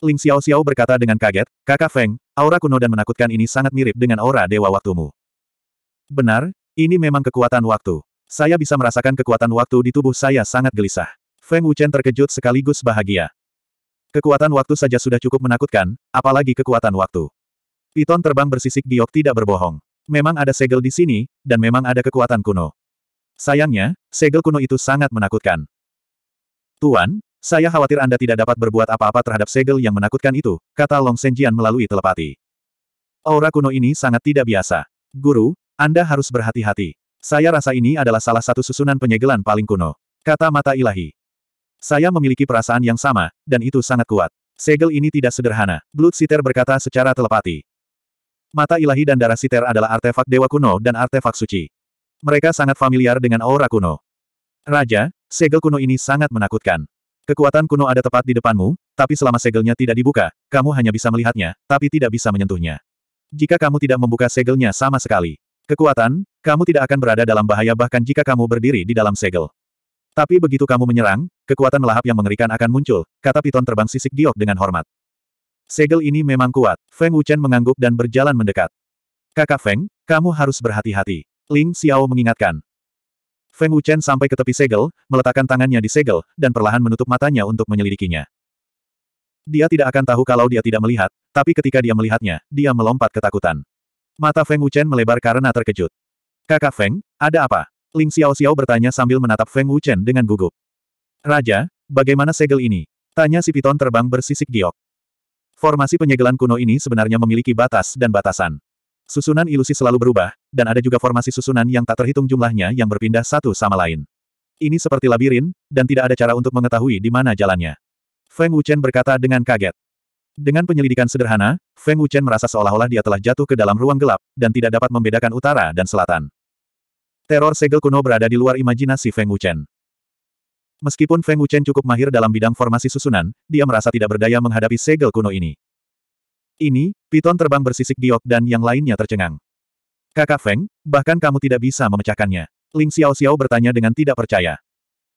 Ling Xiao Xiao berkata dengan kaget, kakak Feng, aura kuno dan menakutkan ini sangat mirip dengan aura dewa waktumu. Benar, ini memang kekuatan waktu. Saya bisa merasakan kekuatan waktu di tubuh saya sangat gelisah. Feng Wuchen terkejut sekaligus bahagia. Kekuatan waktu saja sudah cukup menakutkan, apalagi kekuatan waktu. Piton terbang bersisik giok tidak berbohong. Memang ada segel di sini, dan memang ada kekuatan kuno. Sayangnya, segel kuno itu sangat menakutkan. Tuan, saya khawatir Anda tidak dapat berbuat apa-apa terhadap segel yang menakutkan itu, kata Long Senjian melalui telepati. Aura kuno ini sangat tidak biasa. Guru, Anda harus berhati-hati. Saya rasa ini adalah salah satu susunan penyegelan paling kuno. Kata mata ilahi. Saya memiliki perasaan yang sama, dan itu sangat kuat. Segel ini tidak sederhana, Blood Siter berkata secara telepati. Mata ilahi dan darah Siter adalah artefak dewa kuno dan artefak suci. Mereka sangat familiar dengan aura kuno. Raja, segel kuno ini sangat menakutkan. Kekuatan kuno ada tepat di depanmu, tapi selama segelnya tidak dibuka, kamu hanya bisa melihatnya, tapi tidak bisa menyentuhnya. Jika kamu tidak membuka segelnya sama sekali, kekuatan, kamu tidak akan berada dalam bahaya bahkan jika kamu berdiri di dalam segel. Tapi begitu kamu menyerang, kekuatan melahap yang mengerikan akan muncul, kata piton terbang sisik giok dengan hormat. Segel ini memang kuat, Feng Wuchen mengangguk dan berjalan mendekat. Kakak Feng, kamu harus berhati-hati. Ling Xiao mengingatkan, Feng Wuchen sampai ke tepi segel, meletakkan tangannya di segel, dan perlahan menutup matanya untuk menyelidikinya. Dia tidak akan tahu kalau dia tidak melihat, tapi ketika dia melihatnya, dia melompat ketakutan. Mata Feng Wuchen melebar karena terkejut. Kakak Feng, ada apa? Ling Xiao Xiao bertanya sambil menatap Feng Wuchen dengan gugup. Raja, bagaimana segel ini? Tanya si piton terbang bersisik giok. Formasi penyegelan kuno ini sebenarnya memiliki batas dan batasan. Susunan ilusi selalu berubah, dan ada juga formasi susunan yang tak terhitung jumlahnya yang berpindah satu sama lain. Ini seperti labirin, dan tidak ada cara untuk mengetahui di mana jalannya. Feng Wuchen berkata dengan kaget. Dengan penyelidikan sederhana, Feng Wuchen merasa seolah-olah dia telah jatuh ke dalam ruang gelap, dan tidak dapat membedakan utara dan selatan. Teror segel kuno berada di luar imajinasi Feng Wuchen. Meskipun Feng Wuchen cukup mahir dalam bidang formasi susunan, dia merasa tidak berdaya menghadapi segel kuno ini. Ini, piton terbang bersisik giok dan yang lainnya tercengang. Kakak Feng, bahkan kamu tidak bisa memecahkannya. Ling Xiao Xiao bertanya dengan tidak percaya.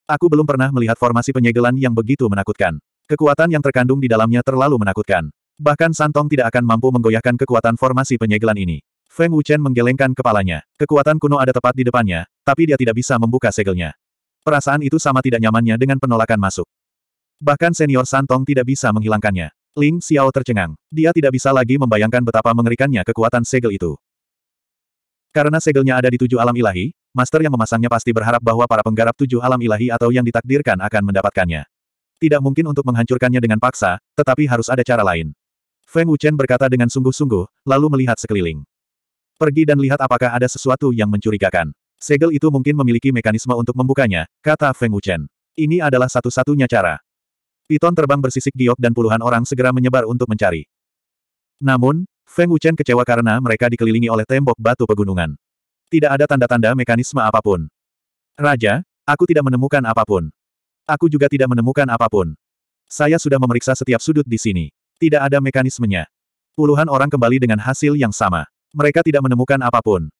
Aku belum pernah melihat formasi penyegelan yang begitu menakutkan. Kekuatan yang terkandung di dalamnya terlalu menakutkan. Bahkan Santong tidak akan mampu menggoyahkan kekuatan formasi penyegelan ini. Feng Wuchen menggelengkan kepalanya. Kekuatan kuno ada tepat di depannya, tapi dia tidak bisa membuka segelnya. Perasaan itu sama tidak nyamannya dengan penolakan masuk. Bahkan senior Santong tidak bisa menghilangkannya. Ling Xiao tercengang. Dia tidak bisa lagi membayangkan betapa mengerikannya kekuatan segel itu. Karena segelnya ada di tujuh alam ilahi, master yang memasangnya pasti berharap bahwa para penggarap tujuh alam ilahi atau yang ditakdirkan akan mendapatkannya. Tidak mungkin untuk menghancurkannya dengan paksa, tetapi harus ada cara lain. Feng Wuchen berkata dengan sungguh-sungguh, lalu melihat sekeliling. Pergi dan lihat apakah ada sesuatu yang mencurigakan. Segel itu mungkin memiliki mekanisme untuk membukanya, kata Feng Wuchen. Ini adalah satu-satunya cara. Piton terbang bersisik giok dan puluhan orang segera menyebar untuk mencari. Namun, Feng Wuchen kecewa karena mereka dikelilingi oleh tembok batu pegunungan. Tidak ada tanda-tanda mekanisme apapun. Raja, aku tidak menemukan apapun. Aku juga tidak menemukan apapun. Saya sudah memeriksa setiap sudut di sini. Tidak ada mekanismenya. Puluhan orang kembali dengan hasil yang sama. Mereka tidak menemukan apapun.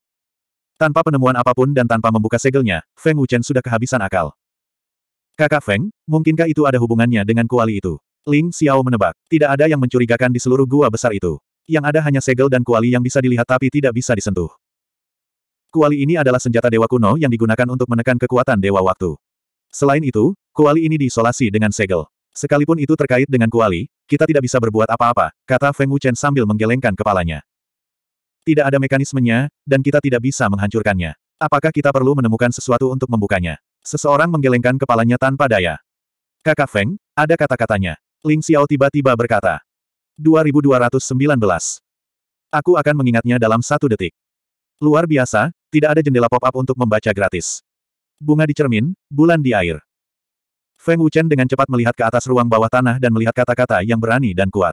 Tanpa penemuan apapun dan tanpa membuka segelnya, Feng Wuchen sudah kehabisan akal. Kakak Feng, mungkinkah itu ada hubungannya dengan kuali itu? Ling Xiao menebak, tidak ada yang mencurigakan di seluruh gua besar itu. Yang ada hanya segel dan kuali yang bisa dilihat tapi tidak bisa disentuh. Kuali ini adalah senjata dewa kuno yang digunakan untuk menekan kekuatan dewa waktu. Selain itu, kuali ini diisolasi dengan segel. Sekalipun itu terkait dengan kuali, kita tidak bisa berbuat apa-apa, kata Feng Wuchen sambil menggelengkan kepalanya. Tidak ada mekanismenya, dan kita tidak bisa menghancurkannya. Apakah kita perlu menemukan sesuatu untuk membukanya? Seseorang menggelengkan kepalanya tanpa daya. Kakak Feng, ada kata-katanya. Ling Xiao tiba-tiba berkata. 2219. Aku akan mengingatnya dalam satu detik. Luar biasa, tidak ada jendela pop-up untuk membaca gratis. Bunga di cermin, bulan di air. Feng Wuchen dengan cepat melihat ke atas ruang bawah tanah dan melihat kata-kata yang berani dan kuat.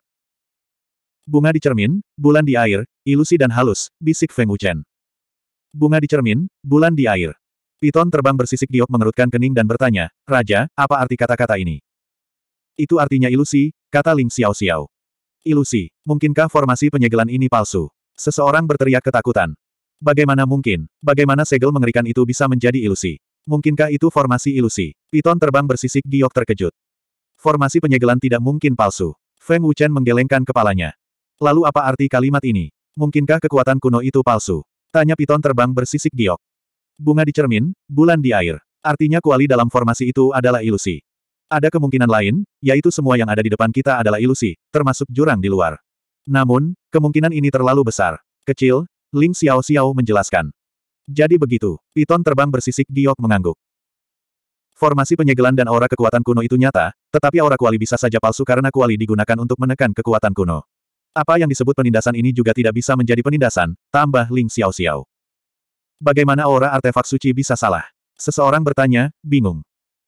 Bunga di cermin, bulan di air, ilusi dan halus, bisik Feng Wuchen. Bunga di cermin, bulan di air. Piton terbang bersisik giok mengerutkan kening dan bertanya, Raja, apa arti kata-kata ini? Itu artinya ilusi, kata Ling Xiao Xiao. Ilusi. Mungkinkah formasi penyegelan ini palsu? Seseorang berteriak ketakutan. Bagaimana mungkin? Bagaimana segel mengerikan itu bisa menjadi ilusi? Mungkinkah itu formasi ilusi? Piton terbang bersisik giok terkejut. Formasi penyegelan tidak mungkin palsu. Feng Wuchen menggelengkan kepalanya. Lalu apa arti kalimat ini? Mungkinkah kekuatan kuno itu palsu? Tanya Piton terbang bersisik giok bunga di cermin, bulan di air. Artinya kuali dalam formasi itu adalah ilusi. Ada kemungkinan lain, yaitu semua yang ada di depan kita adalah ilusi, termasuk jurang di luar. Namun, kemungkinan ini terlalu besar. Kecil, Ling Xiao Xiao menjelaskan. Jadi begitu, piton terbang bersisik giok mengangguk. Formasi penyegelan dan aura kekuatan kuno itu nyata, tetapi aura kuali bisa saja palsu karena kuali digunakan untuk menekan kekuatan kuno. Apa yang disebut penindasan ini juga tidak bisa menjadi penindasan, tambah Ling Xiao Xiao. Bagaimana aura artefak suci bisa salah? Seseorang bertanya, bingung.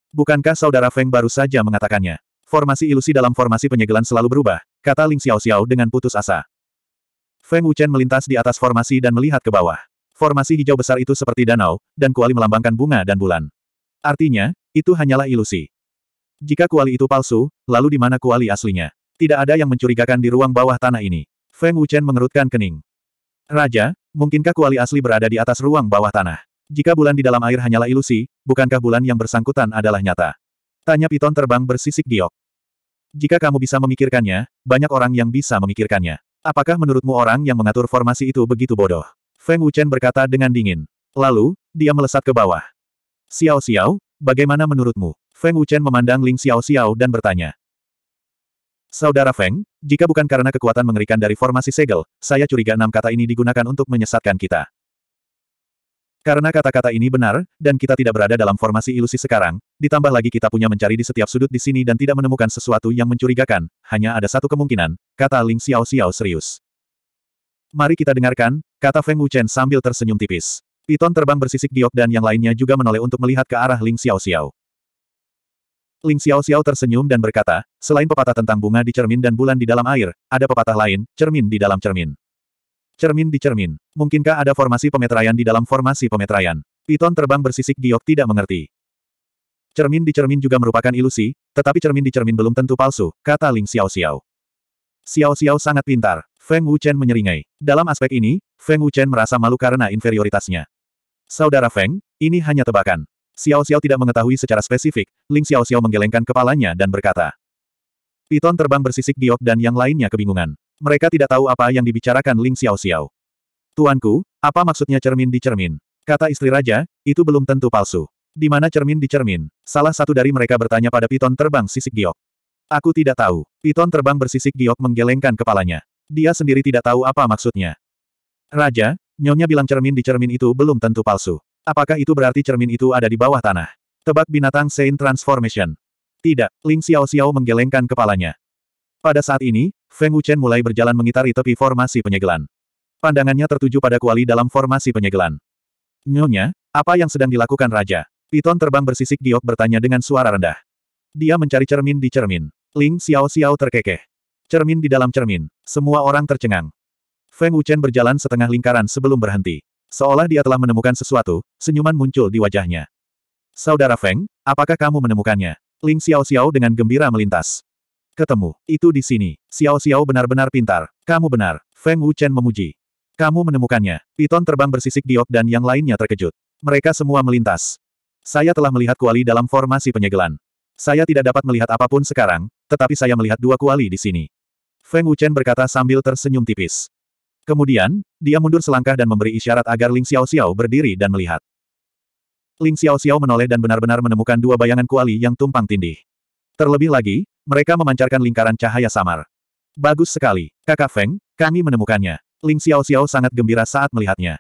Bukankah saudara Feng baru saja mengatakannya? Formasi ilusi dalam formasi penyegelan selalu berubah, kata Ling Xiao Xiao dengan putus asa. Feng Wuchen melintas di atas formasi dan melihat ke bawah. Formasi hijau besar itu seperti danau, dan kuali melambangkan bunga dan bulan. Artinya, itu hanyalah ilusi. Jika kuali itu palsu, lalu di mana kuali aslinya? Tidak ada yang mencurigakan di ruang bawah tanah ini. Feng Wuchen mengerutkan kening. Raja, Mungkinkah kuali asli berada di atas ruang bawah tanah? Jika bulan di dalam air hanyalah ilusi, bukankah bulan yang bersangkutan adalah nyata? Tanya piton terbang bersisik giok. Jika kamu bisa memikirkannya, banyak orang yang bisa memikirkannya. Apakah menurutmu orang yang mengatur formasi itu begitu bodoh? Feng Wuchen berkata dengan dingin. Lalu, dia melesat ke bawah. Xiao Xiao, bagaimana menurutmu? Feng Wuchen memandang Ling Xiao Xiao dan bertanya. Saudara Feng, jika bukan karena kekuatan mengerikan dari formasi segel, saya curiga enam kata ini digunakan untuk menyesatkan kita. Karena kata-kata ini benar, dan kita tidak berada dalam formasi ilusi sekarang, ditambah lagi kita punya mencari di setiap sudut di sini dan tidak menemukan sesuatu yang mencurigakan, hanya ada satu kemungkinan, kata Ling Xiao Xiao serius. Mari kita dengarkan, kata Feng Wuchen sambil tersenyum tipis. Piton terbang bersisik giok dan yang lainnya juga menoleh untuk melihat ke arah Ling Xiao Xiao. Ling Xiao Xiao tersenyum dan berkata, selain pepatah tentang bunga di cermin dan bulan di dalam air, ada pepatah lain, cermin di dalam cermin. Cermin di cermin. Mungkinkah ada formasi pemeteraian di dalam formasi pemeteraian? Piton terbang bersisik giok tidak mengerti. Cermin di cermin juga merupakan ilusi, tetapi cermin di cermin belum tentu palsu, kata Ling Xiao Xiao. Xiao Xiao sangat pintar. Feng Wuchen menyeringai. Dalam aspek ini, Feng Wuchen merasa malu karena inferioritasnya. Saudara Feng, ini hanya tebakan. Xiao Xiao tidak mengetahui secara spesifik, Ling Xiao Xiao menggelengkan kepalanya dan berkata. Piton terbang bersisik giok dan yang lainnya kebingungan. Mereka tidak tahu apa yang dibicarakan Ling Xiao Xiao. Tuanku, apa maksudnya cermin di cermin? Kata istri raja, itu belum tentu palsu. Di mana cermin di cermin? Salah satu dari mereka bertanya pada piton terbang sisik giok. Aku tidak tahu. Piton terbang bersisik giok menggelengkan kepalanya. Dia sendiri tidak tahu apa maksudnya. Raja, nyonya bilang cermin di cermin itu belum tentu palsu. Apakah itu berarti cermin itu ada di bawah tanah? Tebak binatang Saint Transformation. Tidak, Ling Xiao Xiao menggelengkan kepalanya. Pada saat ini, Feng Wuchen mulai berjalan mengitari tepi formasi penyegelan. Pandangannya tertuju pada kuali dalam formasi penyegelan. Nyonya, apa yang sedang dilakukan Raja? Piton terbang bersisik giok bertanya dengan suara rendah. Dia mencari cermin di cermin. Ling Xiao Xiao terkekeh. Cermin di dalam cermin. Semua orang tercengang. Feng Wuchen berjalan setengah lingkaran sebelum berhenti. Seolah dia telah menemukan sesuatu, senyuman muncul di wajahnya. Saudara Feng, apakah kamu menemukannya? Ling Xiao Xiao dengan gembira melintas. Ketemu, itu di sini. Xiao Xiao benar-benar pintar. Kamu benar. Feng Wuchen memuji. Kamu menemukannya. Piton terbang bersisik diok dan yang lainnya terkejut. Mereka semua melintas. Saya telah melihat kuali dalam formasi penyegelan. Saya tidak dapat melihat apapun sekarang, tetapi saya melihat dua kuali di sini. Feng Wuchen berkata sambil tersenyum tipis. Kemudian, dia mundur selangkah dan memberi isyarat agar Ling Xiao Xiao berdiri dan melihat. Ling Xiao Xiao menoleh dan benar-benar menemukan dua bayangan kuali yang tumpang tindih. Terlebih lagi, mereka memancarkan lingkaran cahaya samar. Bagus sekali, kakak Feng, kami menemukannya. Ling Xiao Xiao sangat gembira saat melihatnya.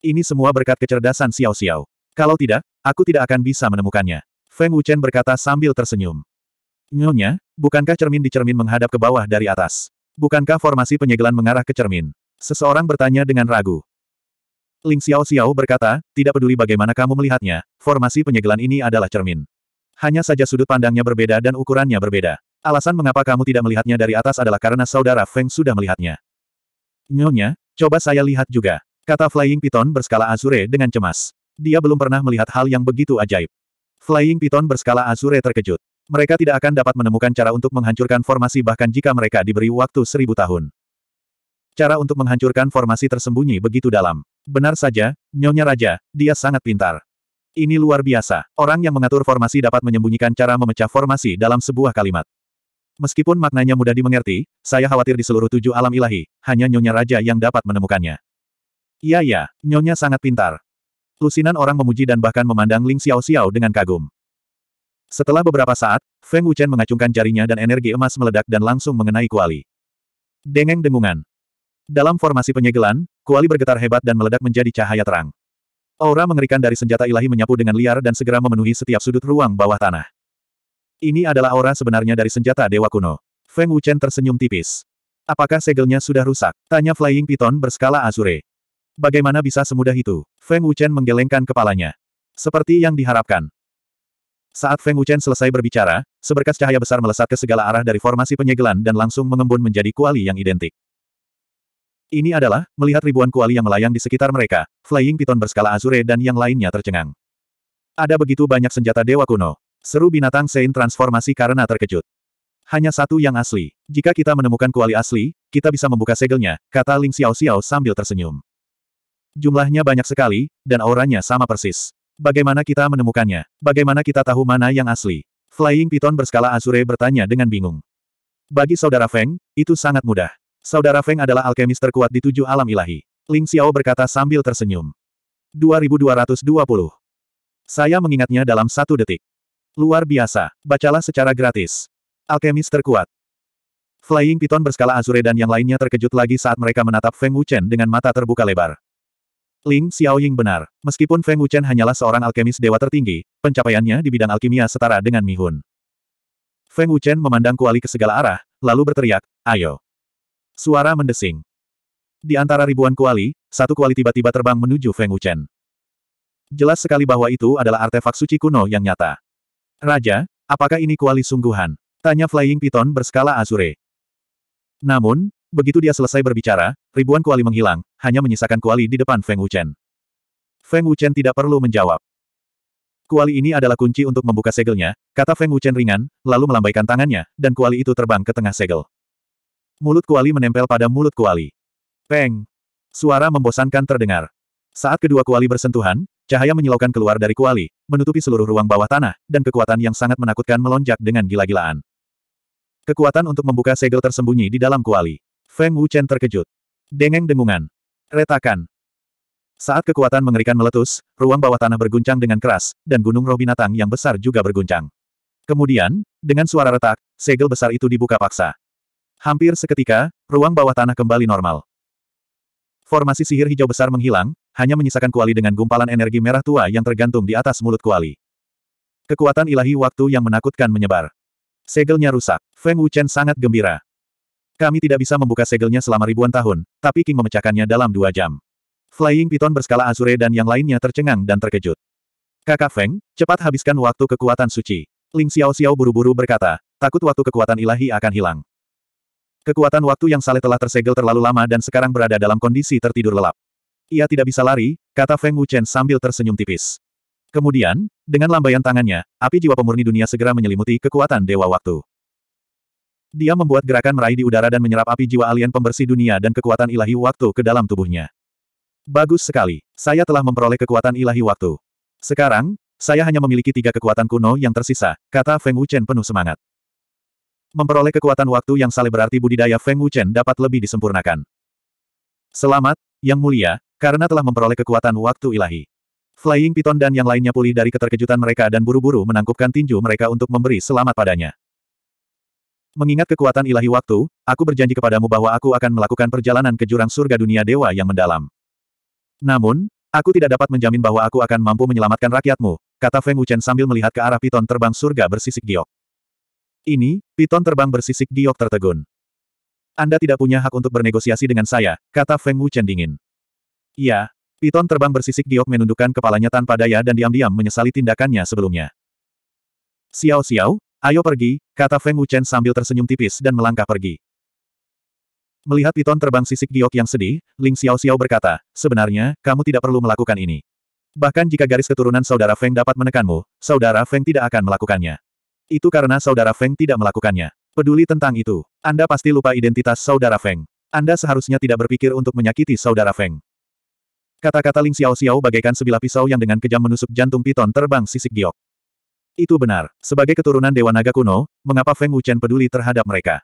Ini semua berkat kecerdasan Xiao Xiao. Kalau tidak, aku tidak akan bisa menemukannya. Feng Wuchen berkata sambil tersenyum. Nyonya, bukankah cermin di cermin menghadap ke bawah dari atas? Bukankah formasi penyegelan mengarah ke cermin? Seseorang bertanya dengan ragu. Ling Xiao Xiao berkata, tidak peduli bagaimana kamu melihatnya, formasi penyegelan ini adalah cermin. Hanya saja sudut pandangnya berbeda dan ukurannya berbeda. Alasan mengapa kamu tidak melihatnya dari atas adalah karena saudara Feng sudah melihatnya. Nyonya, coba saya lihat juga. Kata Flying Python berskala Azure dengan cemas. Dia belum pernah melihat hal yang begitu ajaib. Flying Python berskala Azure terkejut. Mereka tidak akan dapat menemukan cara untuk menghancurkan formasi bahkan jika mereka diberi waktu seribu tahun cara untuk menghancurkan formasi tersembunyi begitu dalam. Benar saja, Nyonya Raja, dia sangat pintar. Ini luar biasa. Orang yang mengatur formasi dapat menyembunyikan cara memecah formasi dalam sebuah kalimat. Meskipun maknanya mudah dimengerti, saya khawatir di seluruh tujuh alam ilahi, hanya Nyonya Raja yang dapat menemukannya. Iya ya, Nyonya sangat pintar. Lusinan orang memuji dan bahkan memandang Ling Xiao Xiao dengan kagum. Setelah beberapa saat, Feng Wuchen mengacungkan jarinya dan energi emas meledak dan langsung mengenai kuali. Dengeng dengungan. Dalam formasi penyegelan, kuali bergetar hebat dan meledak menjadi cahaya terang. Aura mengerikan dari senjata ilahi menyapu dengan liar dan segera memenuhi setiap sudut ruang bawah tanah. Ini adalah aura sebenarnya dari senjata Dewa Kuno. Feng Wuchen tersenyum tipis. Apakah segelnya sudah rusak? Tanya Flying Python berskala Azure. Bagaimana bisa semudah itu? Feng Wuchen menggelengkan kepalanya. Seperti yang diharapkan. Saat Feng Wuchen selesai berbicara, seberkas cahaya besar melesat ke segala arah dari formasi penyegelan dan langsung mengembun menjadi kuali yang identik. Ini adalah, melihat ribuan kuali yang melayang di sekitar mereka, Flying Piton berskala Azure dan yang lainnya tercengang. Ada begitu banyak senjata dewa kuno. Seru binatang Sein transformasi karena terkejut. Hanya satu yang asli. Jika kita menemukan kuali asli, kita bisa membuka segelnya, kata Ling Xiao Xiao sambil tersenyum. Jumlahnya banyak sekali, dan auranya sama persis. Bagaimana kita menemukannya? Bagaimana kita tahu mana yang asli? Flying Piton berskala Azure bertanya dengan bingung. Bagi saudara Feng, itu sangat mudah. Saudara Feng adalah alkemis terkuat di tujuh alam ilahi. Ling Xiao berkata sambil tersenyum. 2220. Saya mengingatnya dalam satu detik. Luar biasa, bacalah secara gratis. Alkemis terkuat. Flying Python berskala Azure dan yang lainnya terkejut lagi saat mereka menatap Feng Wuchen dengan mata terbuka lebar. Ling Xiaoying benar. Meskipun Feng Wuchen hanyalah seorang alkemis dewa tertinggi, pencapaiannya di bidang alkimia setara dengan Mihun. Feng Wuchen memandang kuali ke segala arah, lalu berteriak, ayo. Suara mendesing. Di antara ribuan kuali, satu kuali tiba-tiba terbang menuju Feng Wuchen. Jelas sekali bahwa itu adalah artefak suci kuno yang nyata. Raja, apakah ini kuali sungguhan? Tanya Flying Python berskala Azure. Namun, begitu dia selesai berbicara, ribuan kuali menghilang, hanya menyisakan kuali di depan Feng Wuchen. Feng Wuchen tidak perlu menjawab. Kuali ini adalah kunci untuk membuka segelnya, kata Feng Wuchen ringan, lalu melambaikan tangannya, dan kuali itu terbang ke tengah segel. Mulut kuali menempel pada mulut kuali. Peng! Suara membosankan terdengar. Saat kedua kuali bersentuhan, cahaya menyilaukan keluar dari kuali, menutupi seluruh ruang bawah tanah, dan kekuatan yang sangat menakutkan melonjak dengan gila-gilaan. Kekuatan untuk membuka segel tersembunyi di dalam kuali. Feng Wuchen terkejut. Dengeng dengungan. Retakan. Saat kekuatan mengerikan meletus, ruang bawah tanah berguncang dengan keras, dan gunung roh binatang yang besar juga berguncang. Kemudian, dengan suara retak, segel besar itu dibuka paksa. Hampir seketika, ruang bawah tanah kembali normal. Formasi sihir hijau besar menghilang, hanya menyisakan kuali dengan gumpalan energi merah tua yang tergantung di atas mulut kuali. Kekuatan ilahi waktu yang menakutkan menyebar. Segelnya rusak. Feng Wuchen sangat gembira. Kami tidak bisa membuka segelnya selama ribuan tahun, tapi King memecahkannya dalam dua jam. Flying Python berskala Azure dan yang lainnya tercengang dan terkejut. Kakak Feng, cepat habiskan waktu kekuatan suci. Ling Xiao Xiao buru-buru berkata, takut waktu kekuatan ilahi akan hilang. Kekuatan waktu yang Saleh telah tersegel terlalu lama dan sekarang berada dalam kondisi tertidur lelap. Ia tidak bisa lari, kata Feng Wuchen sambil tersenyum tipis. Kemudian, dengan lambaian tangannya, api jiwa pemurni dunia segera menyelimuti kekuatan Dewa Waktu. Dia membuat gerakan meraih di udara dan menyerap api jiwa alien pembersih dunia dan kekuatan ilahi waktu ke dalam tubuhnya. Bagus sekali, saya telah memperoleh kekuatan ilahi waktu. Sekarang, saya hanya memiliki tiga kekuatan kuno yang tersisa, kata Feng Wuchen penuh semangat. Memperoleh kekuatan waktu yang saleh berarti budidaya Feng Wuchen dapat lebih disempurnakan. Selamat, Yang Mulia, karena telah memperoleh kekuatan waktu ilahi. Flying Piton dan yang lainnya pulih dari keterkejutan mereka dan buru-buru menangkupkan tinju mereka untuk memberi selamat padanya. Mengingat kekuatan ilahi waktu, aku berjanji kepadamu bahwa aku akan melakukan perjalanan ke jurang surga dunia dewa yang mendalam. Namun, aku tidak dapat menjamin bahwa aku akan mampu menyelamatkan rakyatmu, kata Feng Wuchen sambil melihat ke arah piton terbang surga bersisik giok. Ini, piton terbang bersisik giok tertegun. Anda tidak punya hak untuk bernegosiasi dengan saya, kata Feng Wuchen dingin. Ya, piton terbang bersisik giok menundukkan kepalanya tanpa daya dan diam-diam menyesali tindakannya sebelumnya. Xiao Xiao, ayo pergi, kata Feng Wuchen sambil tersenyum tipis dan melangkah pergi. Melihat piton terbang sisik giok yang sedih, Ling Xiao Xiao berkata, sebenarnya, kamu tidak perlu melakukan ini. Bahkan jika garis keturunan saudara Feng dapat menekanmu, saudara Feng tidak akan melakukannya. Itu karena saudara Feng tidak melakukannya. Peduli tentang itu. Anda pasti lupa identitas saudara Feng. Anda seharusnya tidak berpikir untuk menyakiti saudara Feng. Kata-kata Ling Xiao Xiao bagaikan sebilah pisau yang dengan kejam menusuk jantung piton terbang sisik giok. Itu benar. Sebagai keturunan Dewa Naga kuno, mengapa Feng Wuchen peduli terhadap mereka?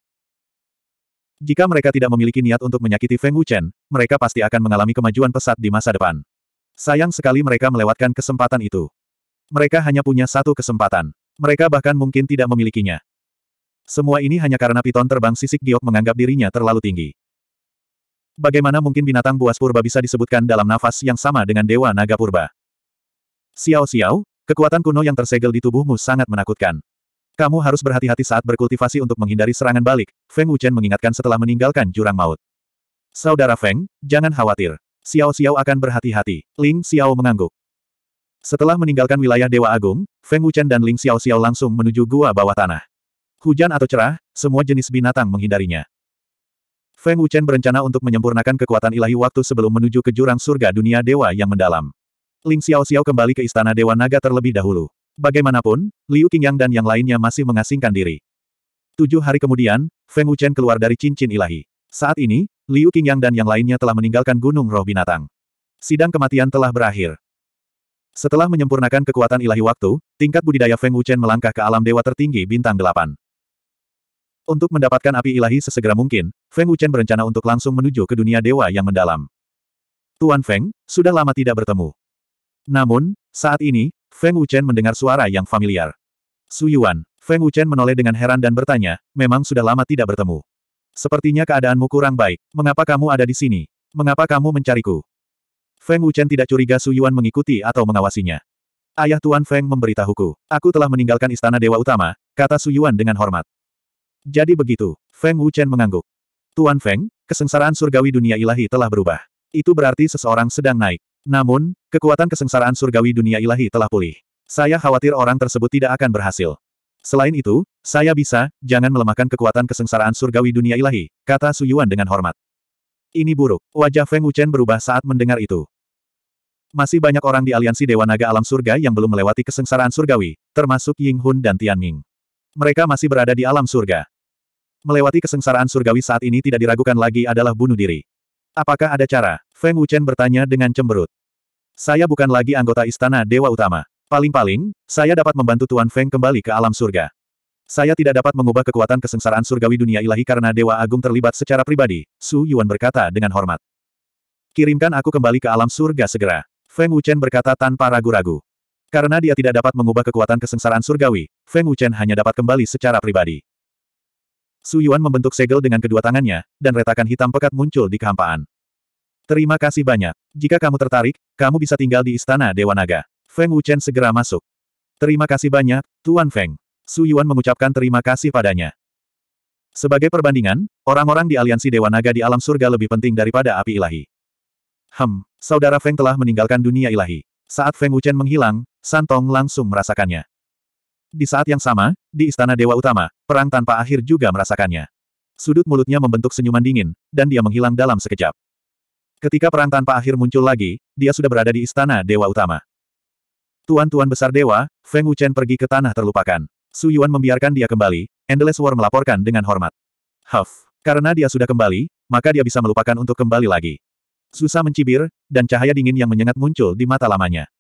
Jika mereka tidak memiliki niat untuk menyakiti Feng Wuchen, mereka pasti akan mengalami kemajuan pesat di masa depan. Sayang sekali mereka melewatkan kesempatan itu. Mereka hanya punya satu kesempatan. Mereka bahkan mungkin tidak memilikinya. Semua ini hanya karena piton terbang sisik giok menganggap dirinya terlalu tinggi. Bagaimana mungkin binatang buas purba bisa disebutkan dalam nafas yang sama dengan Dewa Naga Purba? Xiao Xiao, kekuatan kuno yang tersegel di tubuhmu sangat menakutkan. Kamu harus berhati-hati saat berkultivasi untuk menghindari serangan balik, Feng Wuchen mengingatkan setelah meninggalkan jurang maut. Saudara Feng, jangan khawatir. Xiao Xiao akan berhati-hati. Ling Xiao mengangguk. Setelah meninggalkan wilayah Dewa Agung, Feng Wuchen dan Ling Xiao Xiao langsung menuju gua bawah tanah. Hujan atau cerah, semua jenis binatang menghindarinya. Feng Wuchen berencana untuk menyempurnakan kekuatan ilahi waktu sebelum menuju ke jurang surga dunia dewa yang mendalam. Ling Xiao Xiao kembali ke istana Dewa Naga terlebih dahulu. Bagaimanapun, Liu Qingyang dan yang lainnya masih mengasingkan diri. Tujuh hari kemudian, Feng Wuchen keluar dari cincin ilahi. Saat ini, Liu Qingyang dan yang lainnya telah meninggalkan Gunung Roh Binatang. Sidang kematian telah berakhir. Setelah menyempurnakan kekuatan ilahi waktu, tingkat budidaya Feng Wuchen melangkah ke alam dewa tertinggi bintang delapan. Untuk mendapatkan api ilahi sesegera mungkin, Feng Wuchen berencana untuk langsung menuju ke dunia dewa yang mendalam. Tuan Feng, sudah lama tidak bertemu. Namun, saat ini, Feng Wuchen mendengar suara yang familiar. Su Yuan, Feng Wuchen menoleh dengan heran dan bertanya, memang sudah lama tidak bertemu. Sepertinya keadaanmu kurang baik, mengapa kamu ada di sini? Mengapa kamu mencariku? Feng Wuchen tidak curiga Su Yuan mengikuti atau mengawasinya. Ayah Tuan Feng memberitahuku. Aku telah meninggalkan istana Dewa Utama, kata Su Yuan dengan hormat. Jadi begitu, Feng Wuchen mengangguk. Tuan Feng, kesengsaraan surgawi dunia ilahi telah berubah. Itu berarti seseorang sedang naik. Namun, kekuatan kesengsaraan surgawi dunia ilahi telah pulih. Saya khawatir orang tersebut tidak akan berhasil. Selain itu, saya bisa, jangan melemahkan kekuatan kesengsaraan surgawi dunia ilahi, kata Su Yuan dengan hormat. Ini buruk. Wajah Feng Wuchen berubah saat mendengar itu. Masih banyak orang di aliansi Dewa Naga Alam Surga yang belum melewati kesengsaraan surgawi, termasuk Ying Hun dan Tian Ming. Mereka masih berada di alam surga. Melewati kesengsaraan surgawi saat ini tidak diragukan lagi adalah bunuh diri. Apakah ada cara? Feng Wuchen bertanya dengan cemberut. Saya bukan lagi anggota istana Dewa Utama. Paling-paling, saya dapat membantu Tuan Feng kembali ke alam surga. Saya tidak dapat mengubah kekuatan kesengsaraan surgawi dunia ilahi karena Dewa Agung terlibat secara pribadi, Su Yuan berkata dengan hormat. Kirimkan aku kembali ke alam surga segera. Feng Wuchen berkata tanpa ragu-ragu. Karena dia tidak dapat mengubah kekuatan kesengsaraan surgawi, Feng Wuchen hanya dapat kembali secara pribadi. Su Yuan membentuk segel dengan kedua tangannya, dan retakan hitam pekat muncul di kehampaan. Terima kasih banyak. Jika kamu tertarik, kamu bisa tinggal di Istana Dewa Naga. Feng Wuchen segera masuk. Terima kasih banyak, Tuan Feng. Su Yuan mengucapkan terima kasih padanya. Sebagai perbandingan, orang-orang di aliansi Dewa Naga di alam surga lebih penting daripada api ilahi. Hem, saudara Feng telah meninggalkan dunia ilahi. Saat Feng Wuchen menghilang, Santong langsung merasakannya. Di saat yang sama, di Istana Dewa Utama, perang tanpa akhir juga merasakannya. Sudut mulutnya membentuk senyuman dingin, dan dia menghilang dalam sekejap. Ketika perang tanpa akhir muncul lagi, dia sudah berada di Istana Dewa Utama. Tuan-tuan besar Dewa, Feng Wuchen pergi ke tanah terlupakan. Su Yuan membiarkan dia kembali, Endless War melaporkan dengan hormat. Huff. Karena dia sudah kembali, maka dia bisa melupakan untuk kembali lagi. Susah mencibir, dan cahaya dingin yang menyengat muncul di mata lamanya.